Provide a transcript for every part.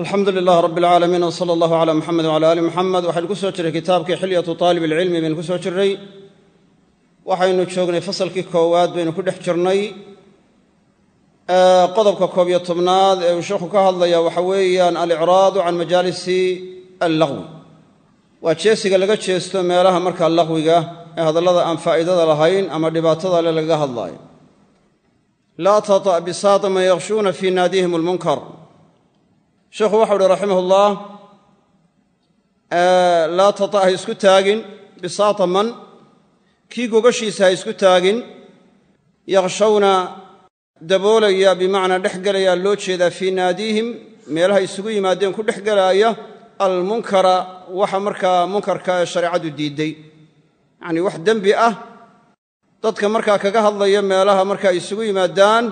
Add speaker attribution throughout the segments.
Speaker 1: alxamdu lilaah rabi alcaalamiin w sala allahu cala muxamed wala ali muxamed waxaynu ku soo jiray kitaabkii xilyatu taalib alcilmi baynu ku soo jiray waxaynu joognay fasalkii koowaad baynu ku dhex jirnay qodobka koob iyo tobnaad ee uu sheekhu ka hadlaya waxa weeyaan alicraadu can majaalisi allaqwi waa jeesiga laga jeesto meelaha markaa laqwiga ee hadallada aan faa'idada lahayn ama dhibaatada le lagaga hadlaayo laa tata bisaata man yakshuuna fii sheekhu waxau uhi raximah ullah eh, laa tata ha isku taagin bisaata man kii gogashiisa ha isku taagin yakshawna daboolaya bimacnaa dhex gelaya loo jeedaa fii naadiihim meelaha isugu yimaadeen ku dhex gelaaya almunkara waxa markaa munkarka ee shareecadu diidday yacnii wax dembi ah dadka markaa kaga hadlaya meelaha markaa isugu yimaadaan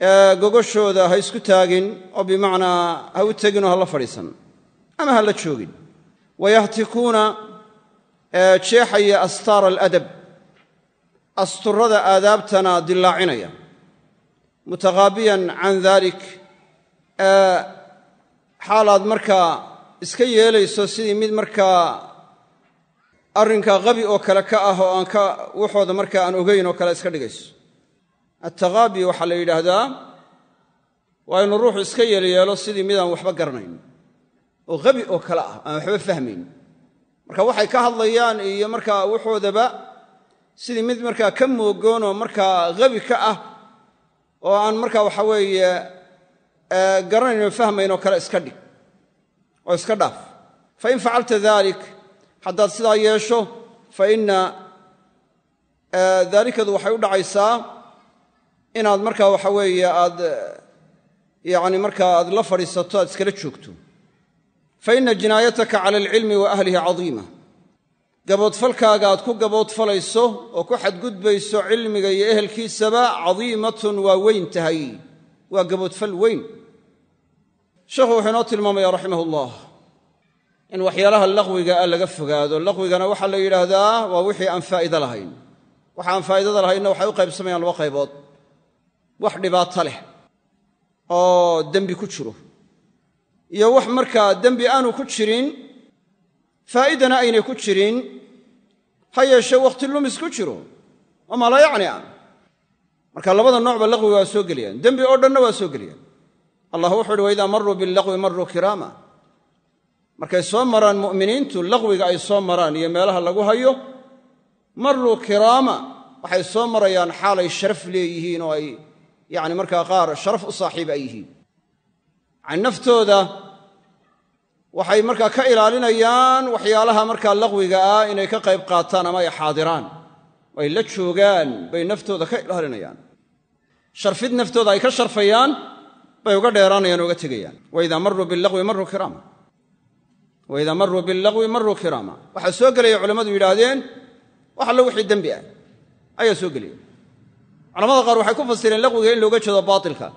Speaker 1: gogoshooda ha isku taagin oo bimacnaa ha u tegin oo ha la fadhiisan ama ha la joogin wayahtikuuna jeexaya astaara aladab asturada aadaabtana dilaacinaya mutaqaabiyan can daalik xaalaad markaa iska yeelayso sidii mid markaa arrinka qabi oo kale ka ah oo aan ka waxooda markaa aan ogayn oo kale iska dhigayso attakaabi waxaa la yidhaahdaa waa inu ruuxu iska yeelyeelo sidii mid aan waxba garanayn oo qabi oo kale ah aan waxba fahmayn marka waxay ka hadlayaan iyo markaa wuxoodaba sidii mid markaa ka moogoon oo markaa qabi ka ah oo aan markaa waxa weeye eh, garanayn oo fahmayn oo kale iska dhig oo iska dhaaf fa in facalta daalik haddaad sidaa yeesho fa inna eh, daalikadu waxay u dhacaysaa inaad markaa waxa weeye aad yani markaa aad la fadhiisato aad iskala joogto fa inna jinaayataka cala alcilmi wa ahlihi cadiima gaboodfalkaaga aad ku gaboodfalayso oo ku xadgudbayso cilmiga iyo ehelkiisaba cadiimatun waa weyn tahay waa gaboodfal weyn sheekhu wuxuu inoo tilmaamaya raximah ullah in waxyaalaha laqwiga a ah laga fogaado laqwigana waxaa la yidhaahdaa waa wixii aan faa'ido lahayn waxa aan faa'idada lahaynna waxay u qaybsamayaan laba qaybood wax dhibaato leh oo dembi ku jiro iyo wax markaa dembi aanu ku jirin faa'idana aynay ku jirin ha yeeshe wakhti lumis ku jiro oo yacni ah marka labada noocba laqwiga waa soo geliyaan dembi oo dhanna waa soo geliyaan allah wuxu uhi waidaa maruu billaqwi maruu kiraama markay soo maraan mu'miniintu laqwiga ay soo maraan iyo meelaha lagu hayo maruu kiraama waxay soo marayaan xaalay sharaf leeyihiin oo ay yani markaa qaar sharaf u saaxiib ay yihiin yani naftooda waxay markaa ka ilaalinayaan waxyaalaha markaa laqwiga ah inay ka qayb qaataan ama ay xaadiraan ay la joogaan bay naftooda ka ilaalinayaan sharfid naftooda ay ka sharfayaan bay uga dheeraanayaan uga tegayaan waidaa maruu bilaqwi maruu kiraama waidaa maruu billaqwi maruu kiraama waxaa soo gelaya culamadu yidhaahdeen wax allo wixii dembi ah ayaa soo gelaya culamada qaar waxay ku fasireen laqwiga in looga jeedo baatilka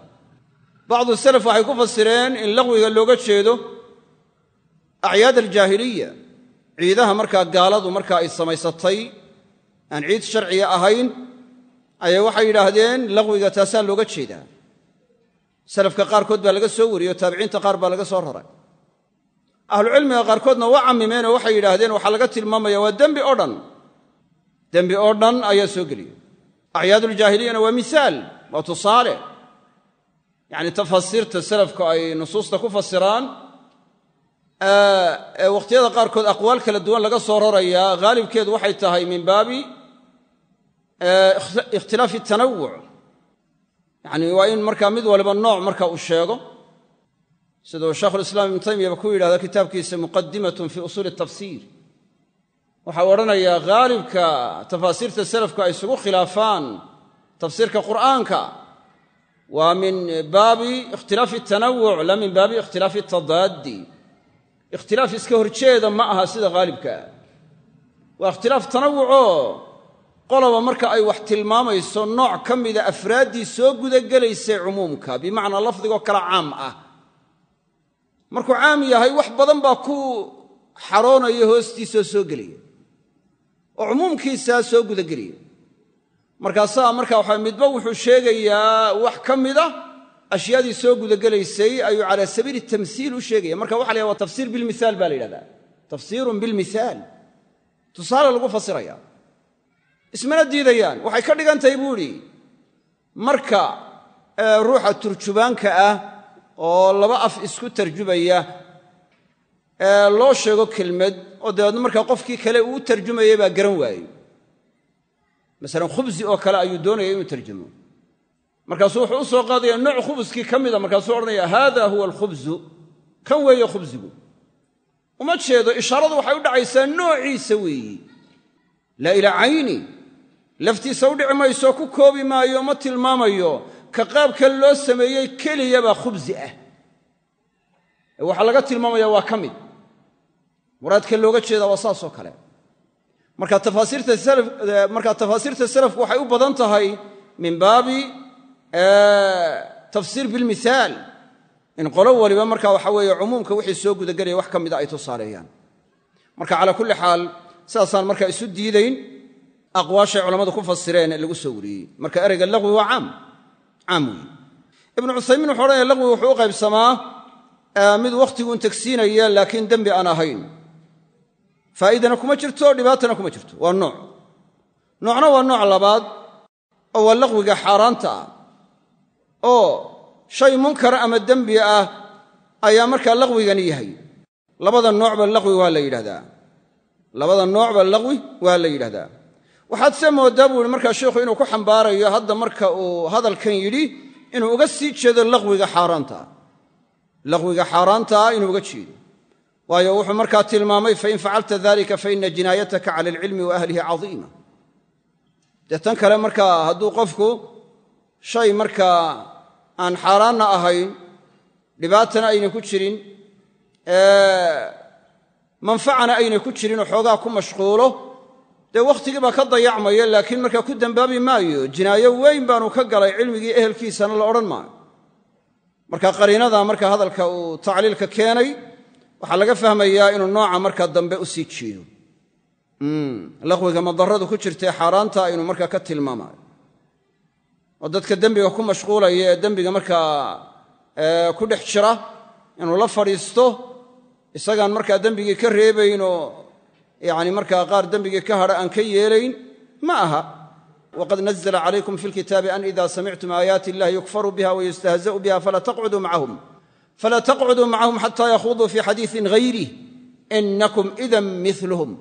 Speaker 1: bacdu salaf waxay ku fasireen in laqwiga looga jeedo acyaad aljaahiliya ciidaha markaa gaaladu markaa ay samaysatay aan ciid sharciga ahayn ayaa waxay yidhaahdeen laqwiga taasaa looga jeedaa salafka qaarkood baa laga soo wariyey taabiciinta qaar baa laga soo raray ahlucilmiga qaarkoodna waa cammimeen oo waxay yidhaahdeen waxaa laga tilmaamaya waa dembi oo dhan dembi oo dhan ayaa soo geliyey acyaaduljaahiliyana waa miaal waa tusaale yani tafasiirta salafku ay nusuusta ku fasiraan ee wakhtiyada qaarkood aqwaal kala duwan laga soo rarayaa haalibkeedu waxay tahay min baabi ikhtilaafi tanawuc yani waa in markaa mid waliba nooc marka uu sheego siduu shaikhulislaam ibnu taymiyaba ku yidhahda kitaabkiisa muqadimatun fii usuuli tafsiir waxau odhanayaa haalibka tafaasiirta salafka ay isugu khilaafaan tafsiirka qur'aanka waa min baabi ikhtilaafi tanawuc la min baabi ikhtilaafi tadaadi ikhtilaaf iska horjeeda ma aha sida haalibka waa ikhtilaaf tanawucoo qoloba marka ay wax tilmaamayso nooc ka mida ah afraaddii soo gudagelaysay cumuumka bimacnaa lafdigoo kala caam ah markuu caam yahay wax badan baa ku xaroonaya hoostiisoo soo gelaya oo cumuumkiisaa soo gudagelaya markaasaa marka waxa midba wuxuu sheegayaa wax ka mida ah, ashyaadii soo gudagelaysay ayuu calaa sabiili tamsiil u sheegaya marka waxa la yhahda waa tafsiir bilmisaal baa la yidhahdaa tafsiirun bilmisaal tusaale lagu fasiraya ismana diidayaan waxay ka dhigan tahay buu idhi marka ruuxa turjubaanka ah oo laba af isku tarjubaya loo sheego kelmad oo dabeedno markaa qofkii kale uu tarjumayay baa garan waayey masalan khubsi oo kale ayuu doonaya inuu tarjumo markaasuu wuxuu u soo qaadaya nooc khubskii ka mida markaasuu odhanaya haada huwa alkhubsu kan weeye khubsigu uma jeedo ishaaradu waxay u dhacaysaa noociisa weeyi laa ilaa cayni laftiisa u dhici mayso ku koobi maayo ma tilmaamayo ka qaabka loo sameeyey keliyabaa khubsi ah waxaa laga tilmaamaya waa ka mid muraadka looga jeeda waa saasoo kale marka tafaasiirta salafku waxay u badan tahay min baabi tafsiir bilmihaal in qolo waliba marka waxa weeye cumuumka wixii soo gudagelaya wax ka mida ah ay tusaaleeyaan marka calaa kulli xaal sidaasaan markaa isu diidayn aqwaashay culammadu ku fasireen ee lagu soo wariyey marka ereyga laqwi waa caam caam weeye ibnu cuthaymiin wuxu odhanaya laqwi wuxuu u qaybsamaa mid wakhtigu un tegsiinaya laakiin dembi aan ahayn faaidana kuma jirto dhibaatana kuma jirto waa nooc noocna waa nooc labaad oo waa laqwiga xaaraanta ah oo shay munkara ama dembi ah ayaa markaa laqwigani yahay labada noocba laqwi waa la yidhahdaa labada noocba laqwi waa la yidhahdaa waxaad se mooddaa buu yihi markaa sheikhu inuu ku xambaarayo hadda marka uu hadalkan yidhi inuu uga sii jeedo laqwiga xaaraanta ah laqwiga xaaraanta inuu uga jeedo waayo wuxuu markaa tilmaamay fain facalta dalika faina jinaayataka cala alcilmi wa ahlihi caiima dee tan kale markaa hadduu qofku shay markaa aan xaaraanna ahayn dhibaatana ayna ku jirin manfacana ayna ku jirinoo xoogaa ku mashquulo dee wakhtigii ka dayacmaya laakiin markaa ku dembaabi maayo jinaayo weyn baanu ka galay cilmigii ehelkiisana la odhan maayo marka qariinadaa marka hadalka uu tacliilka keenay waxaa laga fahmayaa inuu nooca markaa dambe u sii jeedo mm, laqwiga madaradu ku jirtae xaaraanta inuu markaa ka tilmaamayo oo dadka dembiga ku mashquulaya ee dembiga markaa ku dhex jira inuu la fadhiisto isagaan markaa dembigii ka reebaynoo yani markaa qaar dembigii ka hadha aan ka yeelayn ma aha waqad nazla calaykum fi lkitaabi an ida samictum aayaati illahi yukfaru biha wayustahzau biha fala taqcuduu macahum falaa taqcuduu macahum xataa yahuuduu fii xadiiin hayrih inakum idan miluhum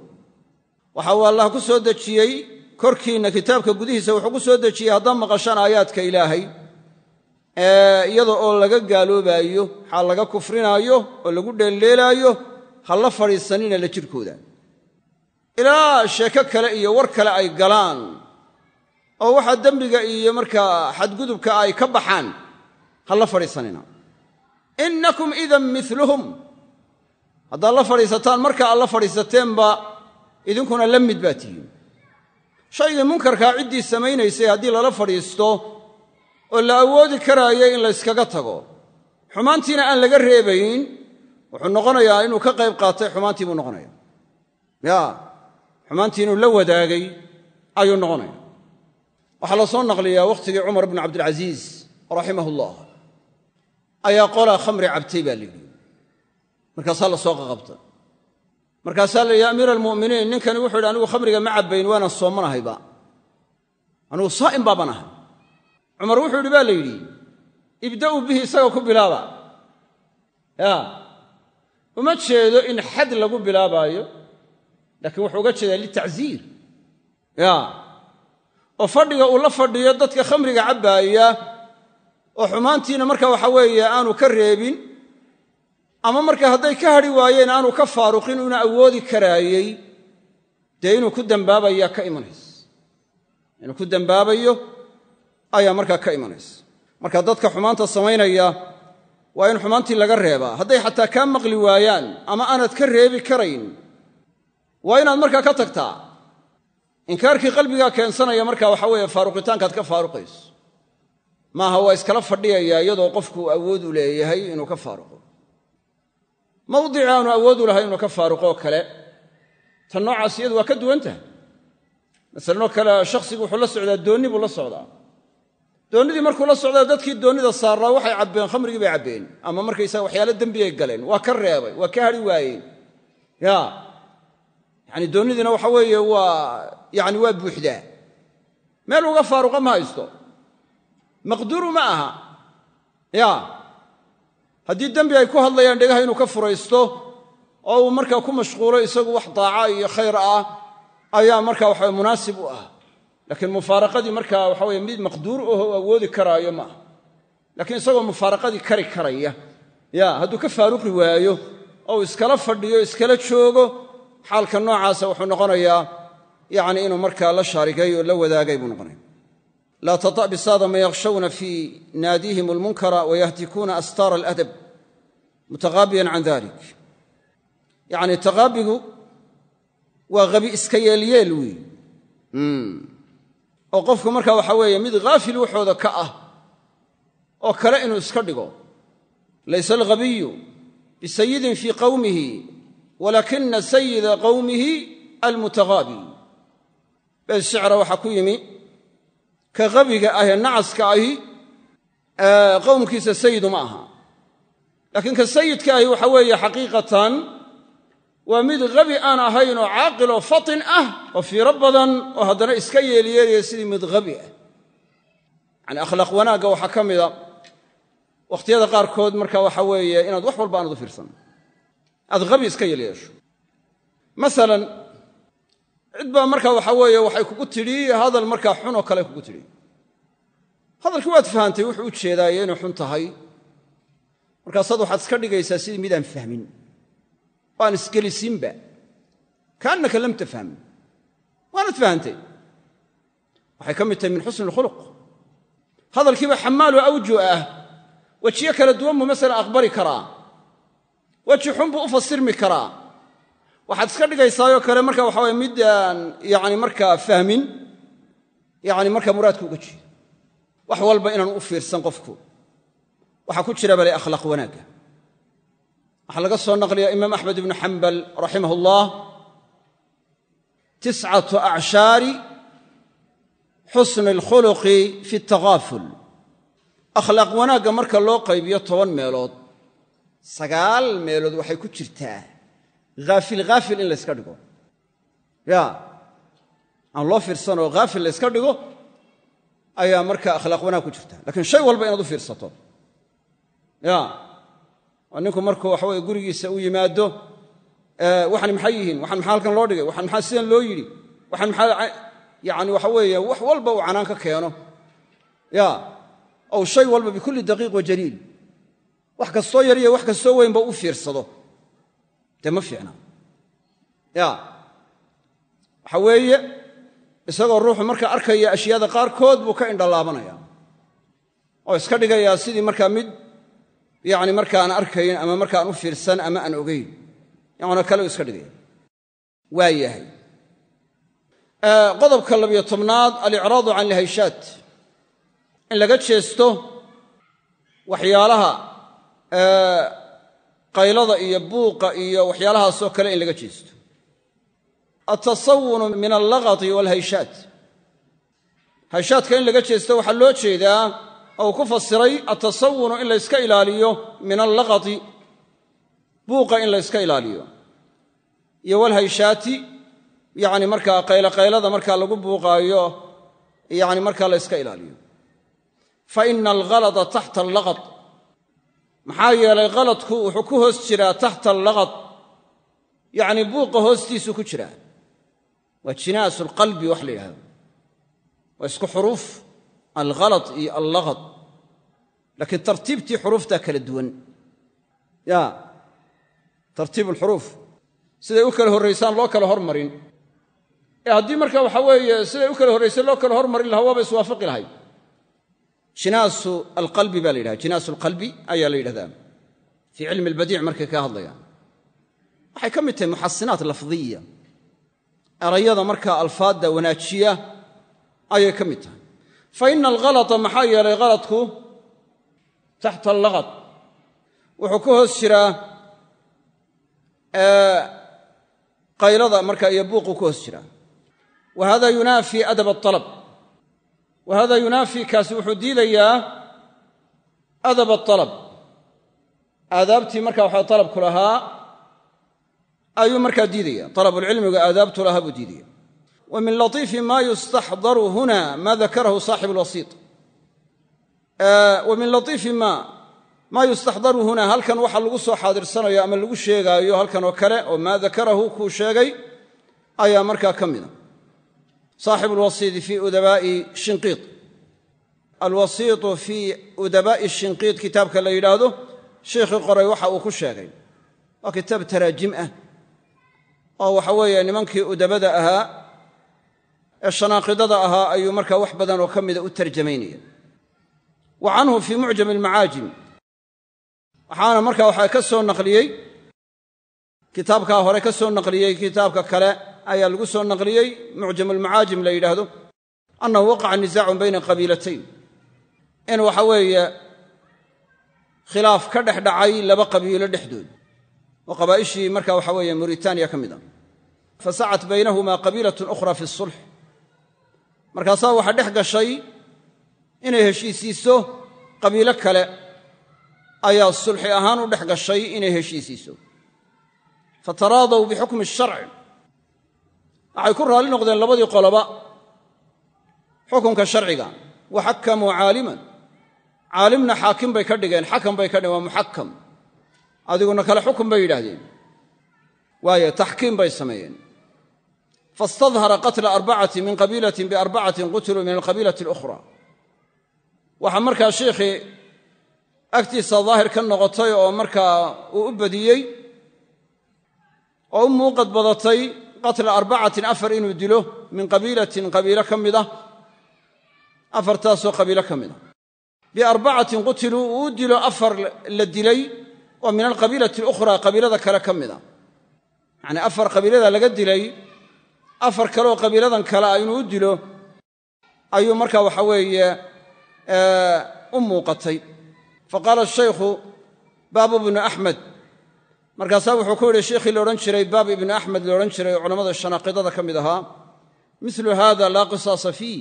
Speaker 1: waxa uu allah ku soo dejiyey korkiinna kitaabka gudihiisa wuxuu ku soo dejiyey haddaa maqashaan aayaadka ilaahay iyada oo laga gaaloobaayo xaal laga kufrinaayo oo lagu dheeldheelaayo ha la fadhiisanina la jirhkooda ilaa sheeko kale iyo war kale ay galaan oo waxaa dembiga iyo markaa xadgudubka ay ka baxaan ha la fadhiisanina inakum idan miluhum haddaad la fadhiisataan marka aad la fadhiisateenba idinkuna la mid baa tihiin shaygii munkarkaa ah ciddii samaynaysay haddii lala fadhiisto oo la awoodi karaayay in layskaga tago xumaantiina aan laga reebayn wuxuu noqonayaa inuu ka qayb qaatay xumaantii buu noqonaya ya xumaantii inuu la wadaagay ayuu noqonaya waxaa la soo naqliyaa wakhtigii cumar bnu cabdilcasiis raximah ullah ayaa qolaa khamri cabtay baa layidhi markaasaa la soo qaqabta markaasaa la yidhi amiira almu'miniin ninkani wuxu yidhi anigu khamriga ma cabbayn waanan soomanahayba anugu saa'im baaban ahay cumar wuxuu yidhi baa la yidhi ibda'uu bihi isaga ku bilaaba ya uma jeedo in xad lagu bilaabaayo laakiin wuxuu uga jeedaa litacziir ya oo fadhiga uu la fadhiyo dadka khamriga cabbaaya oo xumaantiina marka waxa weeye aanu ka reebin ama marka hadday ka hadhi waayeen aanu ka faaruqin una awoodi karaayey dee inuu ku dambaabaya ka imanaysa inuu ku dambaabayo ayaa markaa ka imanaysa marka dadka xumaanta samaynaya waa in xumaantii laga reebaa hadday xataa kaa maqli waayaan ama aanad ka reebi karayn waa inaad markaa ka tagtaa inkaarkii qalbigaa keensanaya markaa waxa weeye faaruqitaankaad ka faaruqayso maaha waa iskala fadhiyaya iyadoo qofku awood u leeyahay inuu ka faaruqo mawdici aanu awood u lahay inuu ka faaruqoo kale tan noocaas iyadu waa ka duwan tahay masalanoo kale shaksigu wuxuu la socdaa doonni buu la socdaa doonnidii markuu la socdaa dadkii doonnida saarraa waxay cabbeen khamrigii bay cabbeen ama markaysaga waxyaale dembiyay galeen waa ka reebay waa ka hadhi waayeen ya yani doonnidiina waxa weeye waa yani waa buuxdaa meel uga faaruqa ma haysto maqduru ma aha ya haddii dembi ay ku hadlayaan dhegaha inuu ka furaysto oo uu markaa ku mashquulo isagu wax daaca iyo khayr ah ayaa marka waxawe munaasib u ah laakiin mufaaraqadii markaa waxaweye mid maqduur aho u awoodi karaayo ma aha laakiin isagoo mufaaraqadii kari karaya ya hadduu ka faaruqi waayo ou iskala fadhiyo iskala joogo xaalka noocaasa wuxuu noqonayaa yacni inuu markaa la shaarigay oo la wadaagay buu noqonaya laa tada bisaada ma yakhshawna fii naadiihim almunkara wayahtikuuna astaara aladab mutaqaabiyan can dalik yacni taqaabigu waa qabi iska yeelyeel weey hmm. oo qofku marka waxaa weeye mid haafil waxooda ka ah oo kale inuu iska dhigo laysa alghabiyu bisayidin fii qowmihi walaakina sayida qowmihi almutaqaabi beyt shicra waxaa ku yimi ka qabiga ahee nacaska ahi qowmkiisa sayidu ma aha laakiin ka sayidka ahi waxa weeye xaqiiqatan waa mid qabi aan ahayn oo caaqil oo fatin ah oo fiiro badan oo haddana iska yeelyeelaya sidii mid qabi ah yacni akhlaaq wanaagga waxaa ka mida wakhtiyada qaarkood marka waxa weeye inaad wax walba aanad u fiirsan aad qabi iska yeelyeesho maalan cid baa markaa waxa weeye waxay kugu tidhi hadal markaa xun oo kale kugu tidhi hadalkii waad fahamtay wuxuu u jeedaayo inay xun tahay markaasaad waxaad iska dhigaysaa sidii midaan fahmin waan isgelisiinba kaannaka lam tafham waanad fahamtay waxay ka mid tahay min xusni alkhuluq hadalkiiba xamaaloo awju ah wejiyo kala duwan buu masalan aqbali karaa weji xun buu u fasirmi karaa waxaad iska dhigaysaayoo kale marka waxa weye mid aan yani markaa fahmin yani marka muraadka uga jeedo wax walba inaan u fiirsan qofku waxaa ku jira bale akhlaaq wanaagga waxaa laga soo naqliya imaam axmed ibnu xambal raximah ullah tiscatu acshaari xusni alkhuluqi fi takaaful akhlaaq wanaagga marka loo qaybiyo toban meelood sagaal meelood waxay ku jirtaa haafil haafil in layska dhigo ya aan loo fiirsanoo haafil layska dhigo ayaa marka akhlaaq wanaag ku jirta lakiin shay walba inaad u fiirsato ya oo ninku markuu waxaweye gurigiisa u yimaado waxan maxay yihiin waxaan maxaa halkan loo dhigay waxaan maxaa sidan loo yidhi waxaan maxaa yani waxa weeye wax walba uu canaan ka keeno ya ow shay walba bikulli daqiiq wa jaliil wax kastoo yariyo wax kastoo weynba u fiirsado dee ma fiicna ya waxa weeye isagoo ruuxu markaa arkaya ashyaada qaarkood buu ka indhalaabanaya oo iska dhigayaa sidii markaa mid yacni marka arkayn ama markaan u fiirsan ama aan ogayn yaano kale iska dhigaya waa qodobka labiyo tobnaad alicraadu can alhayshaat in laga jeesto waxyaalaha qaylada iyo buuqa iyo waxyaalahaasoo kale in laga jeesto altasawunu min allaqati waalhayshaad hayshaadka in laga jeesto waxaa loo jeedaa ou ku fasiray altasawunu in layska ilaaliyo min allaqati buuqa in layska ilaaliyo iyo walhayshaati yacni markaa qayloqaylada markaa lagu buuqaayo yacni markaa layska ilaaliyo fa ina alghalada taxta allaqad maxaa yeelay khaladku wuxuu ku hoos jiraa taxta allaqad yacnii buuqa hoostiisuu ku jiraa waa jinaasu alqalbi wax la yidhahdo waa isku xuruuf alkhalad iyo allaqad laakiin tartiibtii xuruuftaa kala duwan ya tartiib alxuruuf siday u kala horraysaan loo kala hormarin ee eh, haddii marka waxaa weeye siday u kala horraysa loo kala hormarin lahaa waaba iswaafaqi lahayd jinaasu alqalbi baa la yidhahda jinaas alqalbi ayaa la yidhahdaa fii cilmi albadiic markay kaa hadlayaan waxay ka mid tahay muxasinaat lafdiya erayada markaa alfaadda wanaajiya ayay ka mid tahay fa ina alhalata maxaa yeelay haladku taxta allaqad wuxuu ka hoos jiraa qaylada markaa iyo buuquu ka hoos jiraa wa hada yunaafi adab alab wa hada yunaafi kaasi wuxuu diidayaa adab alab aadaabtii marka waxaa talabku lahaa ayuu markaa diidaya alabulcilmiga aadaabtu lahaa buu diidaya wa min laiifi ma yustaxdaru huna ma dakarahu saaxib lwasii wa min laiifi ma maa yustaxdaru huna halkan waxaa lagu soo xaadirsanayo ama lagu sheegaayo halkan oo kale oo maa dakarahu kuu sheegay saaxibu lwasiiti fii udabaa'i shinqiid alwasiitu fii udabaa'i shinqiid kitaabka la yidhaahdo sheikhii qoray waxa uu ku sheegay waa kitaab taraajim ah oo waxa weeye nimankii udabada ahaa ee shanaaqidada ahaa ayuu markaa wax badan oo ka mida u tarjamaynaya wa canhu fii mucjami almacaajim waxaana markaa waxaa ka soo naqliyey kitaabkaa hore ka soo naqliyey kitaabka kale ayaa lagu soo naqliyey mucjam almacaajim la yidhaahdo annahu waqaca nisaacun bayna qabiilatayn in waxa weeye khilaaf ka dhex dhacay laba qabiilo dhexdood oo qabaa'ishii marka waxa weeye muritaaniya ka mid a fa sacat baynahumaa qabiilatun ukhra fi sulx markaasaa waxaa dhex gashay inay heshiisiiso qabiilo kale ayaa sulxi ahaan u dhex gashay inay heshiisiiso fa bixukmi sharci waxay ku raali noqdeen labadii qoloba xukunka sharciga wa xakamuu caaliman caalimna xaakim bay ka dhigeen xakam bay ka dhigeen waa muxakam adiguna kale xukun bay yidhaahdeen waayo taxkiim bay sameeyeen fastadhara qatla arbacati min qabiilatin biarbacatin qutiluu min alqabiilati alukhra waxaa markaa sheikhii agtiisa daahir ka noqotay oo markaa uu u badiyey oo u muuqad badatay qatla arbacatin afar inuu dilo min qabiilatin qabiilo ka mid ah afartaasoo qabiilo ka mid ah biarbacatin qutiluu uu dilo afar la dilay oo min alqabiilati alukhraa qabiilada kale ka mid a ah. yacnii afar qabiilada laga dilay afar kale oo qabiiladan kale ah inuu u dilo ayuu markaa waxa u muuqatay fa qaala shaykhu baabu bnu markaasaa wuxuu ku yidhi sheikhii laodhan jiray baab ibni axmed laodhan jiray oo culammada shanaaqidada ka mid ahaa milu hada laa qisaasa fii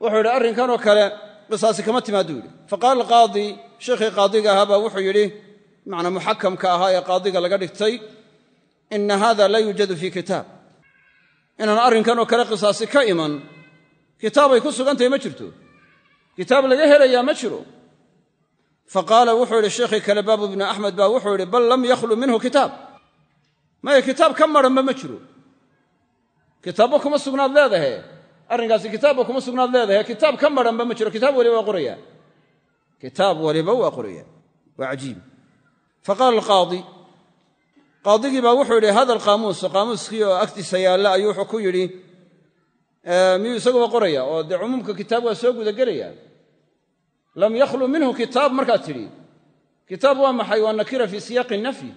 Speaker 1: wuxuu yidhi arrinkan oo kale qisaasi kama timaadu yidhi faqaala qaadi sheikhii qaadiga ahaa wuxuu yidhi manaa muxakamka ahaa ee qaadiga laga dhigtay ina hada la yuujadu fii kitaab inaan arrinkanoo kale qisaasi ka iman kitaabay ku sugan tahay ma jirto kitaab laga helayaa ma jiro faqaala wuxuu idhi sheekhii kale baabu ibnu axmed baa wuxuu idhi bal lam yakhlu minhu kitaab maya kitaab ka maranba ma jiro kitaabba kuma sugnaad leedahe arrinkaasi kitaabba kuma sugnaad leedahe kitaab ka maranba ma jiro kitaab waliba waa qoraya kitaab waliba waa qoraya waa ajiib faqaala qaadi qaadigii baa wuxuu yidhi hada alqaamuus qaamuuskii oo agtiisa yaalla ayuu wuxuu ku yidhi miyuu isaguba qoraya oo dee cumuumka kitaab soo gudagelaya lam yakhlu minhu kitaab markaad tidhi kitaab waa maxay waa nakira fii siyaaqi nafyi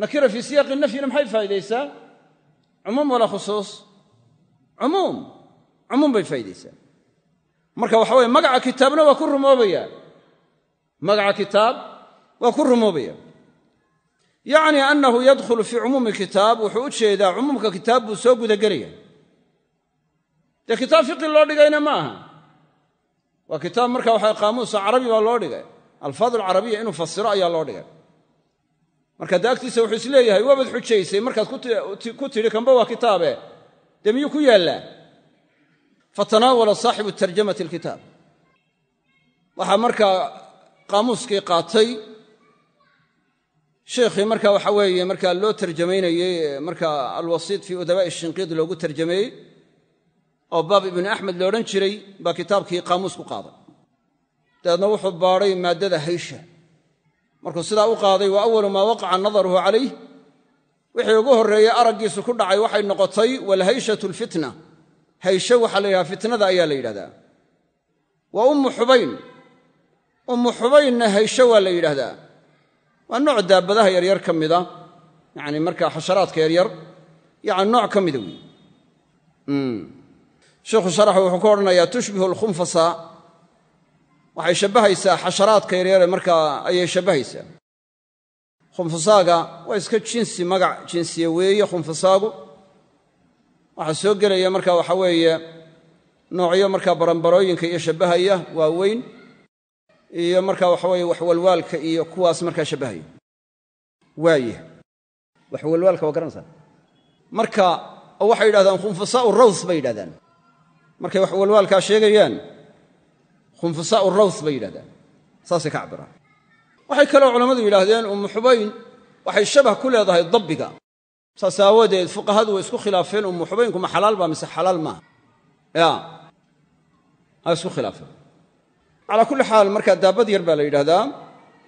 Speaker 1: nakira fii siyaaqi nafyina maxay faa'idaysaa cumuum walaa khusuus cumuum cumuum bay faa'idaysaa marka waxa weye magaca kitaabna waa ku rumoobayaa magaca kitaab waa ku rumoobaya yacnii annahu yadkhulu fii cumuumi kitaab wuxuu u jeedaa cumuumka kitaab buu soo gudagelaya dee kitaab fiqi dhigayna ma waa kitaab marka waxa qaamuusa carabi baa loo dhigay alfaad alcarabiya inuu fasiro ayaa loo dhigay marka de wuxuu isleeyahay waabad xujaysay markaad ku tidhi kamba waa kitaabe de miyuu ku yaallaa fatanaawala saaxibu tarjamati alkitaab waxaa markaa qaamuuskii qaatay sheikhii marka waxa weeye marka loo tarjamaynayey marka alwasiit fii udabaai shinqiid loogu tarjameeyey oo baab ibnu axmed odhan jiray baa kitaabkii qaamuus ku qaaday dabeedna wuxuu baaday maaddada haysha markuu sidaa u qaaday wa awalu maa waqaca nadaruhu calayh wixii ugu horreeyey araggiisu ku dhacay waxay noqotay walhayshatu alfitna hayshe waxaa la yidhaha fitnada ayaa la yidhahdaa wa ummu xubayn ummu xubaynna hayshe waa la yidhahdaa waa nooc daabadaha yaryar ka mida yacni markaa xasharaadka yaryar yani nooc ka mida wey hmm sheikhu sharax wuxuu ka odhanayaa tushbihu alkhunfasa waxay shabbahaysaa xasharaadka yaryare markaa ayay shabbahaysaa khunfasaaga waa iska jinsi magac jinsiye weeye khunfasaagu waxaa soo gelaya marka waxa weeye noocyo markaa baranbarooyinka iyo shabbahaya waaweyn iyo markaa waxaweeye waxwalwaalka iyo kuwaas markaa shabbahaya waaya waxwalwaalka waa garanaysaa marka waxay yidhahdaan khunfasaau raws bay yidhahdaan markay wax walwaalkaa sheegayaan khunfusaau rawth bay yidhahdaan saasay ka cabbiraan waxay kaloo culammadu yidhaahdeen ummu xubayn waxay shabah ku leedahay dabbiga saas aawadeed fuqahadu way isku khilaafeen ummu xubaynku ma xalaal baa mise xalaal maaha ya ay isku khilaafeen calaa kulli xaal markaa daabad yar baa la yidhaahdaa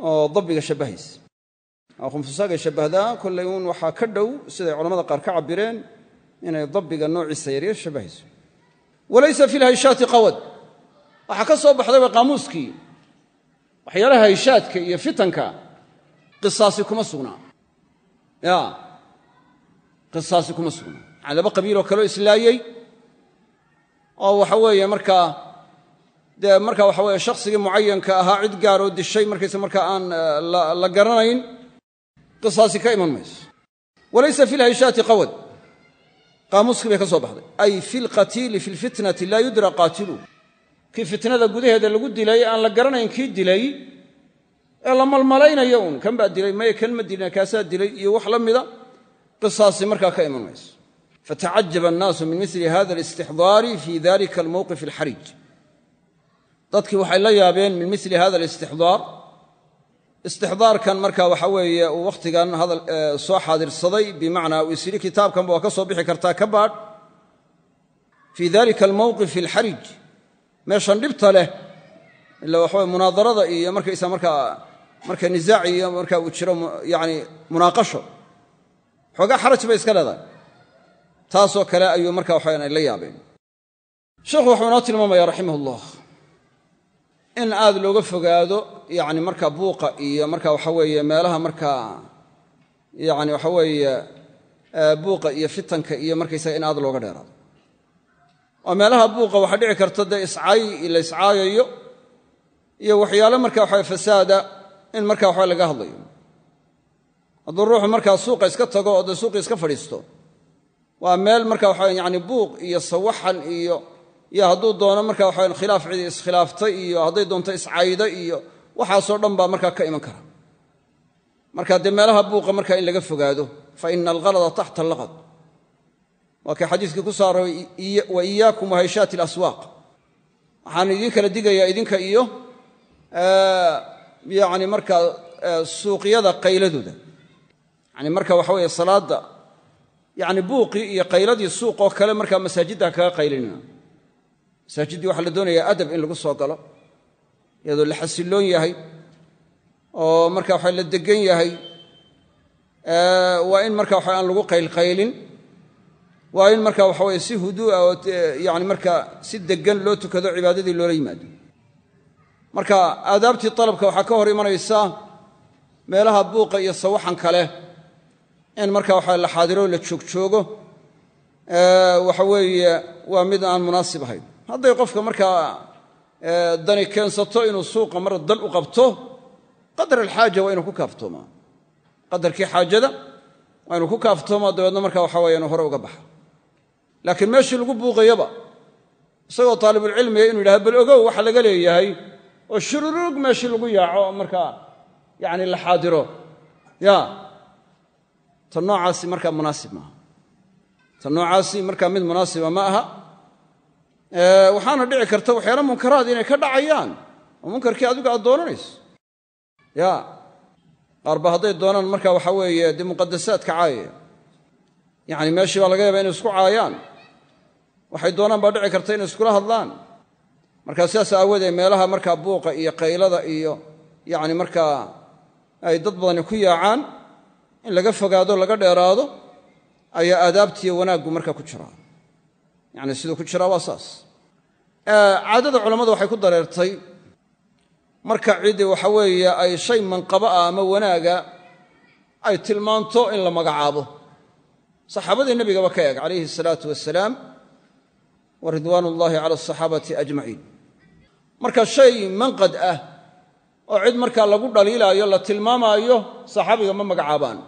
Speaker 1: oo dabbiga shabbahaysa oo khunfusaagay shabbahdaa waxaa ka dhow siday culammada qaar ka cabbireen inay dabbiga noociisa yaryar shabbahayso walaysa fi lhayshaati qawad waxaa ka soo baxday way qaamuuskii waxyaalaha hayshaadka iyo fitanka qisaasi kuma sugnaa ya qisaasi kuma sugnaa macnaa laba qabiiloo kaleo islaayey oo waxa weeye markaa dee marka waxa weeye shakhsigii mucayanka ahaa cid gaaroo dishay markaysa markaa aan e, la garanayn qisaasi ka iman mayso walaysa fi lhayshaati qawad qaamuuskii bay ka soo baxday ay fi lqatiili fi lfitnati laa yudra qaatilu kii fitnada gudaheeda lagu dilay aan la garanayn kii dilay ee la malmalaynayo uun kan baa dilay maya kan ma dilina kaasaa dilay iyo wax la mida qisaasi markaa ka iman mayso fatacajaba annaasu min mili hada alistixdaari fii dalika almowqif alxarij dadkii waxay la yaabeen min mili hada alistixdaar istixdaarkan marka waxa weeye uu wakhtigan hadal soo xaadirsaday bimacnaa uu is yidhi kitaabkanba waa ka soo bixi kartaa ka baadh fii dalika almowqif alxarij meeshan dhibta leh ila waxaweye munaadarada iyo markaysa markaa marka nisaac iyo marka uu jiro yani munaaqasho xoogaa xaraj bay iska leedahay taasoo kale ayuu marka waxayan ay la yaabeen sheekhu waxuu inoo tilmaamaya raximah ullah in aad looga fogaado yani marka buuqa iyo marka waxa weeye meelaha marka yani waxa weeye e, buuqa iyo fitanka iyo markaysaga in aad looga dheeraado oo meelaha buuqa waxaa dhici karta dee iscay la iscaayayo iyo waxyaalo marka waxawe fasaada in marka waxawe laga hadlayo hadduu ruuxu markaa suuqa iska tago oo de suuqii iska fadhiisto waa meel marka waxa yani buuq iyo sawaxan iyo iyo hadduu doono marka waxaweyn khilaaf cidi iskhilaaftay iyo hadday doonto iscaydo iyo waxaasoo dhan baa markaa ka iman kara marka dee meelaha buuqa markaa in laga fogaado fa ina alhalada taxta alaqad waa kay xadiiskii ku saaray wa iyaakum wahayshaati alaswaaq waxaan idiin kala digayaa idinka iyo yani markaa suuqyada qayladooda yani marka waxa weeye salaadda yani buuqii iyo qayladii suuqoo kale markaa masaajidda ha kaga masaajiddii waxaa la doonayaa adab in lagu soo galo iyadoo la xasiloon yahay oo marka waxa la degan yahay waa in marka waxa aan lagu qaylqaylin waa in marka waxa weye si huduu'a ah oo yani marka si degan loo tukado cibaadadii loola yimaado marka aadaabtii dalabka waxaa ka hor imanaysa meelaha buuqa iyo sawaxan kale in marka waxa la xaadiro la joogjoogo waxa weeye waa mid aan munaasib ahayn hadday qofka markaa e, dani keensato inuu suuqa mar dal u qabto qadar alxaaja waa inuu ku kaaftoomaa qadarkii xaajada waa inuu ku kaaftoomaa dabeedna markaa waxa weya inuu hore uga baxa laakiin meeshii lagu buuqayaba isagoo taalibulcilmiga inuu yidhaha bal ogow waxa laga leeyahay oo shururuug meeshii lagu yaaco marka markaa yacni la xaadiro yaa ta noocaasi markaa munaasib maaha ta noocaasi markaa mid munaasiba ma aha Eh, waxaana dhici karta waxyaala munkaraad inay ka dhacayaan oo munkarkii adigu aad doonanayso ya qaarba hadday doonaan marka waxa weeye dee muqadasaadka caayaya yacni meeshii laga yaaba inay isku caayaan waxay doonaan baa dhici karta inay iskula hadlaan markaa sidaas aawoodee meelaha marka buuqa iyo qaylada iyo yani markaa ay dad badani ku yaacaan in laga fogaado laga dheeraado ayaa aadaabtiiyo wanaagu marka ku jiraa yani siduu ku jiraa waa saas caadada culammadu waxay ku dareertay marka cidi waxa weeye ay shay manqaba ah ama wanaaga ay tilmaanto in la magacaabo saxaabadii nebigaba ka eeg calayhi salaatu wasalaam wa ridwaan ullaahi cala asaxaabati ajmaciin marka shay manqad ah oo cid markaa lagu dhaliilaayo la tilmaamaayo saxaabiga ma magacaabaan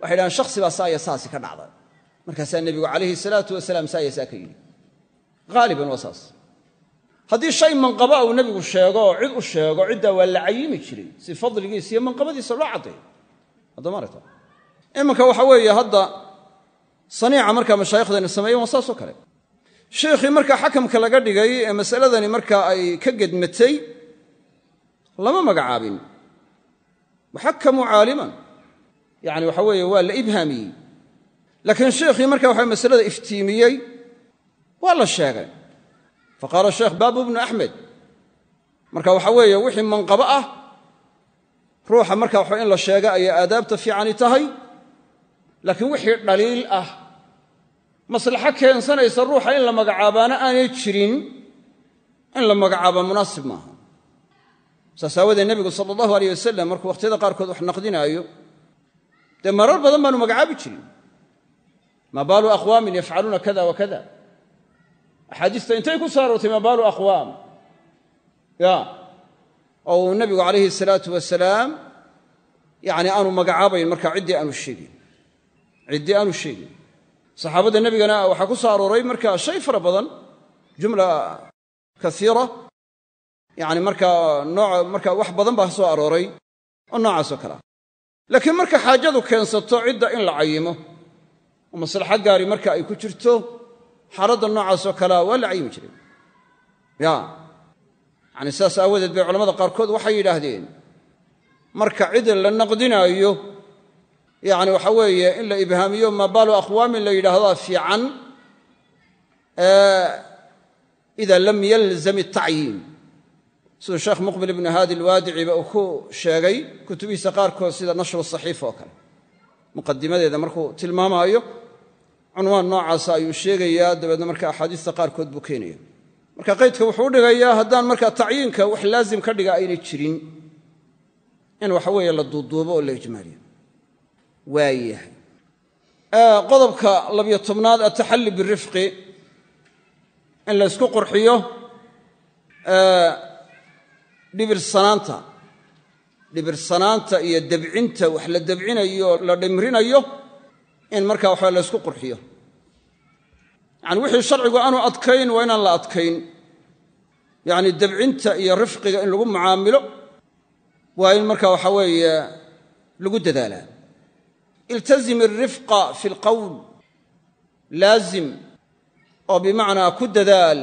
Speaker 1: waxay dhahaan shakhsi baa saasi ka dhacday markaasaa nebigu calayhi salaau wasalaam saayaasaa ka yidhi aaliban waa saas haddii shay manqaba uu nebigu sheego oo cid u sheego ciddaa waa la cayimi jiray si fadligiisa iyo manqabadiisa loo caddeey addomaarata iminka waxa weeye hadda saniica markaa mashaayikhdeena sameeyen waa saasoo kale sheikhii markaa xakamka laga dhigay ee masaladani markaa ay ka gedmatay lama magacaabin waxakamuu caaliman yani waxa weeye waa la ibhaamiyey laakiin sheikhii marka waxa masalada iftiimiyey waa la sheegay fa qaala sheekh baabu bnu axmed marka waxa weeye wixii manqabo ah ruuxa marka waxa in la sheega ayaa aadaabta fiicani tahay laakiin wixii dhaliil ah maslaxo keensanaysa ruuxa in la magacaabaana aanay jirin in la magacaabaa munaasib maaha saas aawadee nebigu sala allahu aleyh wasalam markuu wakhtiyada qaarkood wax naqdinaayo dee marar badan baanu magacaabi jirin maa baalu aqwaamin yafcaluuna kada wa kada axaadiista intay ku saaroortay maa baalu aqwaam ya oo uu nebigu calayhi salaatu wasalaam yani aanu magacaabayn marka ciddii aanu sheegin ciddii aanu sheegin saxaabadda nebigana waxaa ku soo arooray marka shay fara badan jumla kaiira yani markaa nooc marka wax badan baa soo arooray oo noocaasoo kale ah laakiin marka xaajadu keensato cidda in la cayimo oo maslaxo gaari marka ay ku jirto xaaladda noocaasoo kalea waa la cayimi jireen ya yacni saas aawadeed bay culamada qaarkood waxay yidhaahdeen marka cid la naqdinaayo yacni waxa weeye in la ibhaamiyo mabaalu aqwaamin la yidhaahdaa fiican ida lam yalzam itacyiin siduu sheekh muqbil ibnu haadi alwaadiciba uu ku sheegay kutubihiisa qaarkood sida nashru saxiif oo kale muqadimadeeda markuu tilmaamaayo cunwaan noocaasa ayuu sheegayaa dabeedna marka axaadiista qaarkood buu keenaya marka qaydka wuxuu u dhigayaa haddaan marka tacyiinka wax laazim ka dhiga aynay jirin in waxa weeye la duuduubo oo la ijmaaliyo waayahay qodobka labiyo tobnaad ataxalli birifqi in la ysku qurxiyo dhibirsanaanta dhibirsanaanta iyo dabcinta wax la dabcinayo la dhimrinayo in markaa waxaa laysku qurxiyo yani wixii sharcigu aanu adkayn waa inaan la adkayn yacni dabcinta iyo rifqiga in lagu mucaamilo waa in marka waxa weeye lagu dadaalaa iltazim alrifqa fi alqowl laazim oo bimacnaa ku dadaal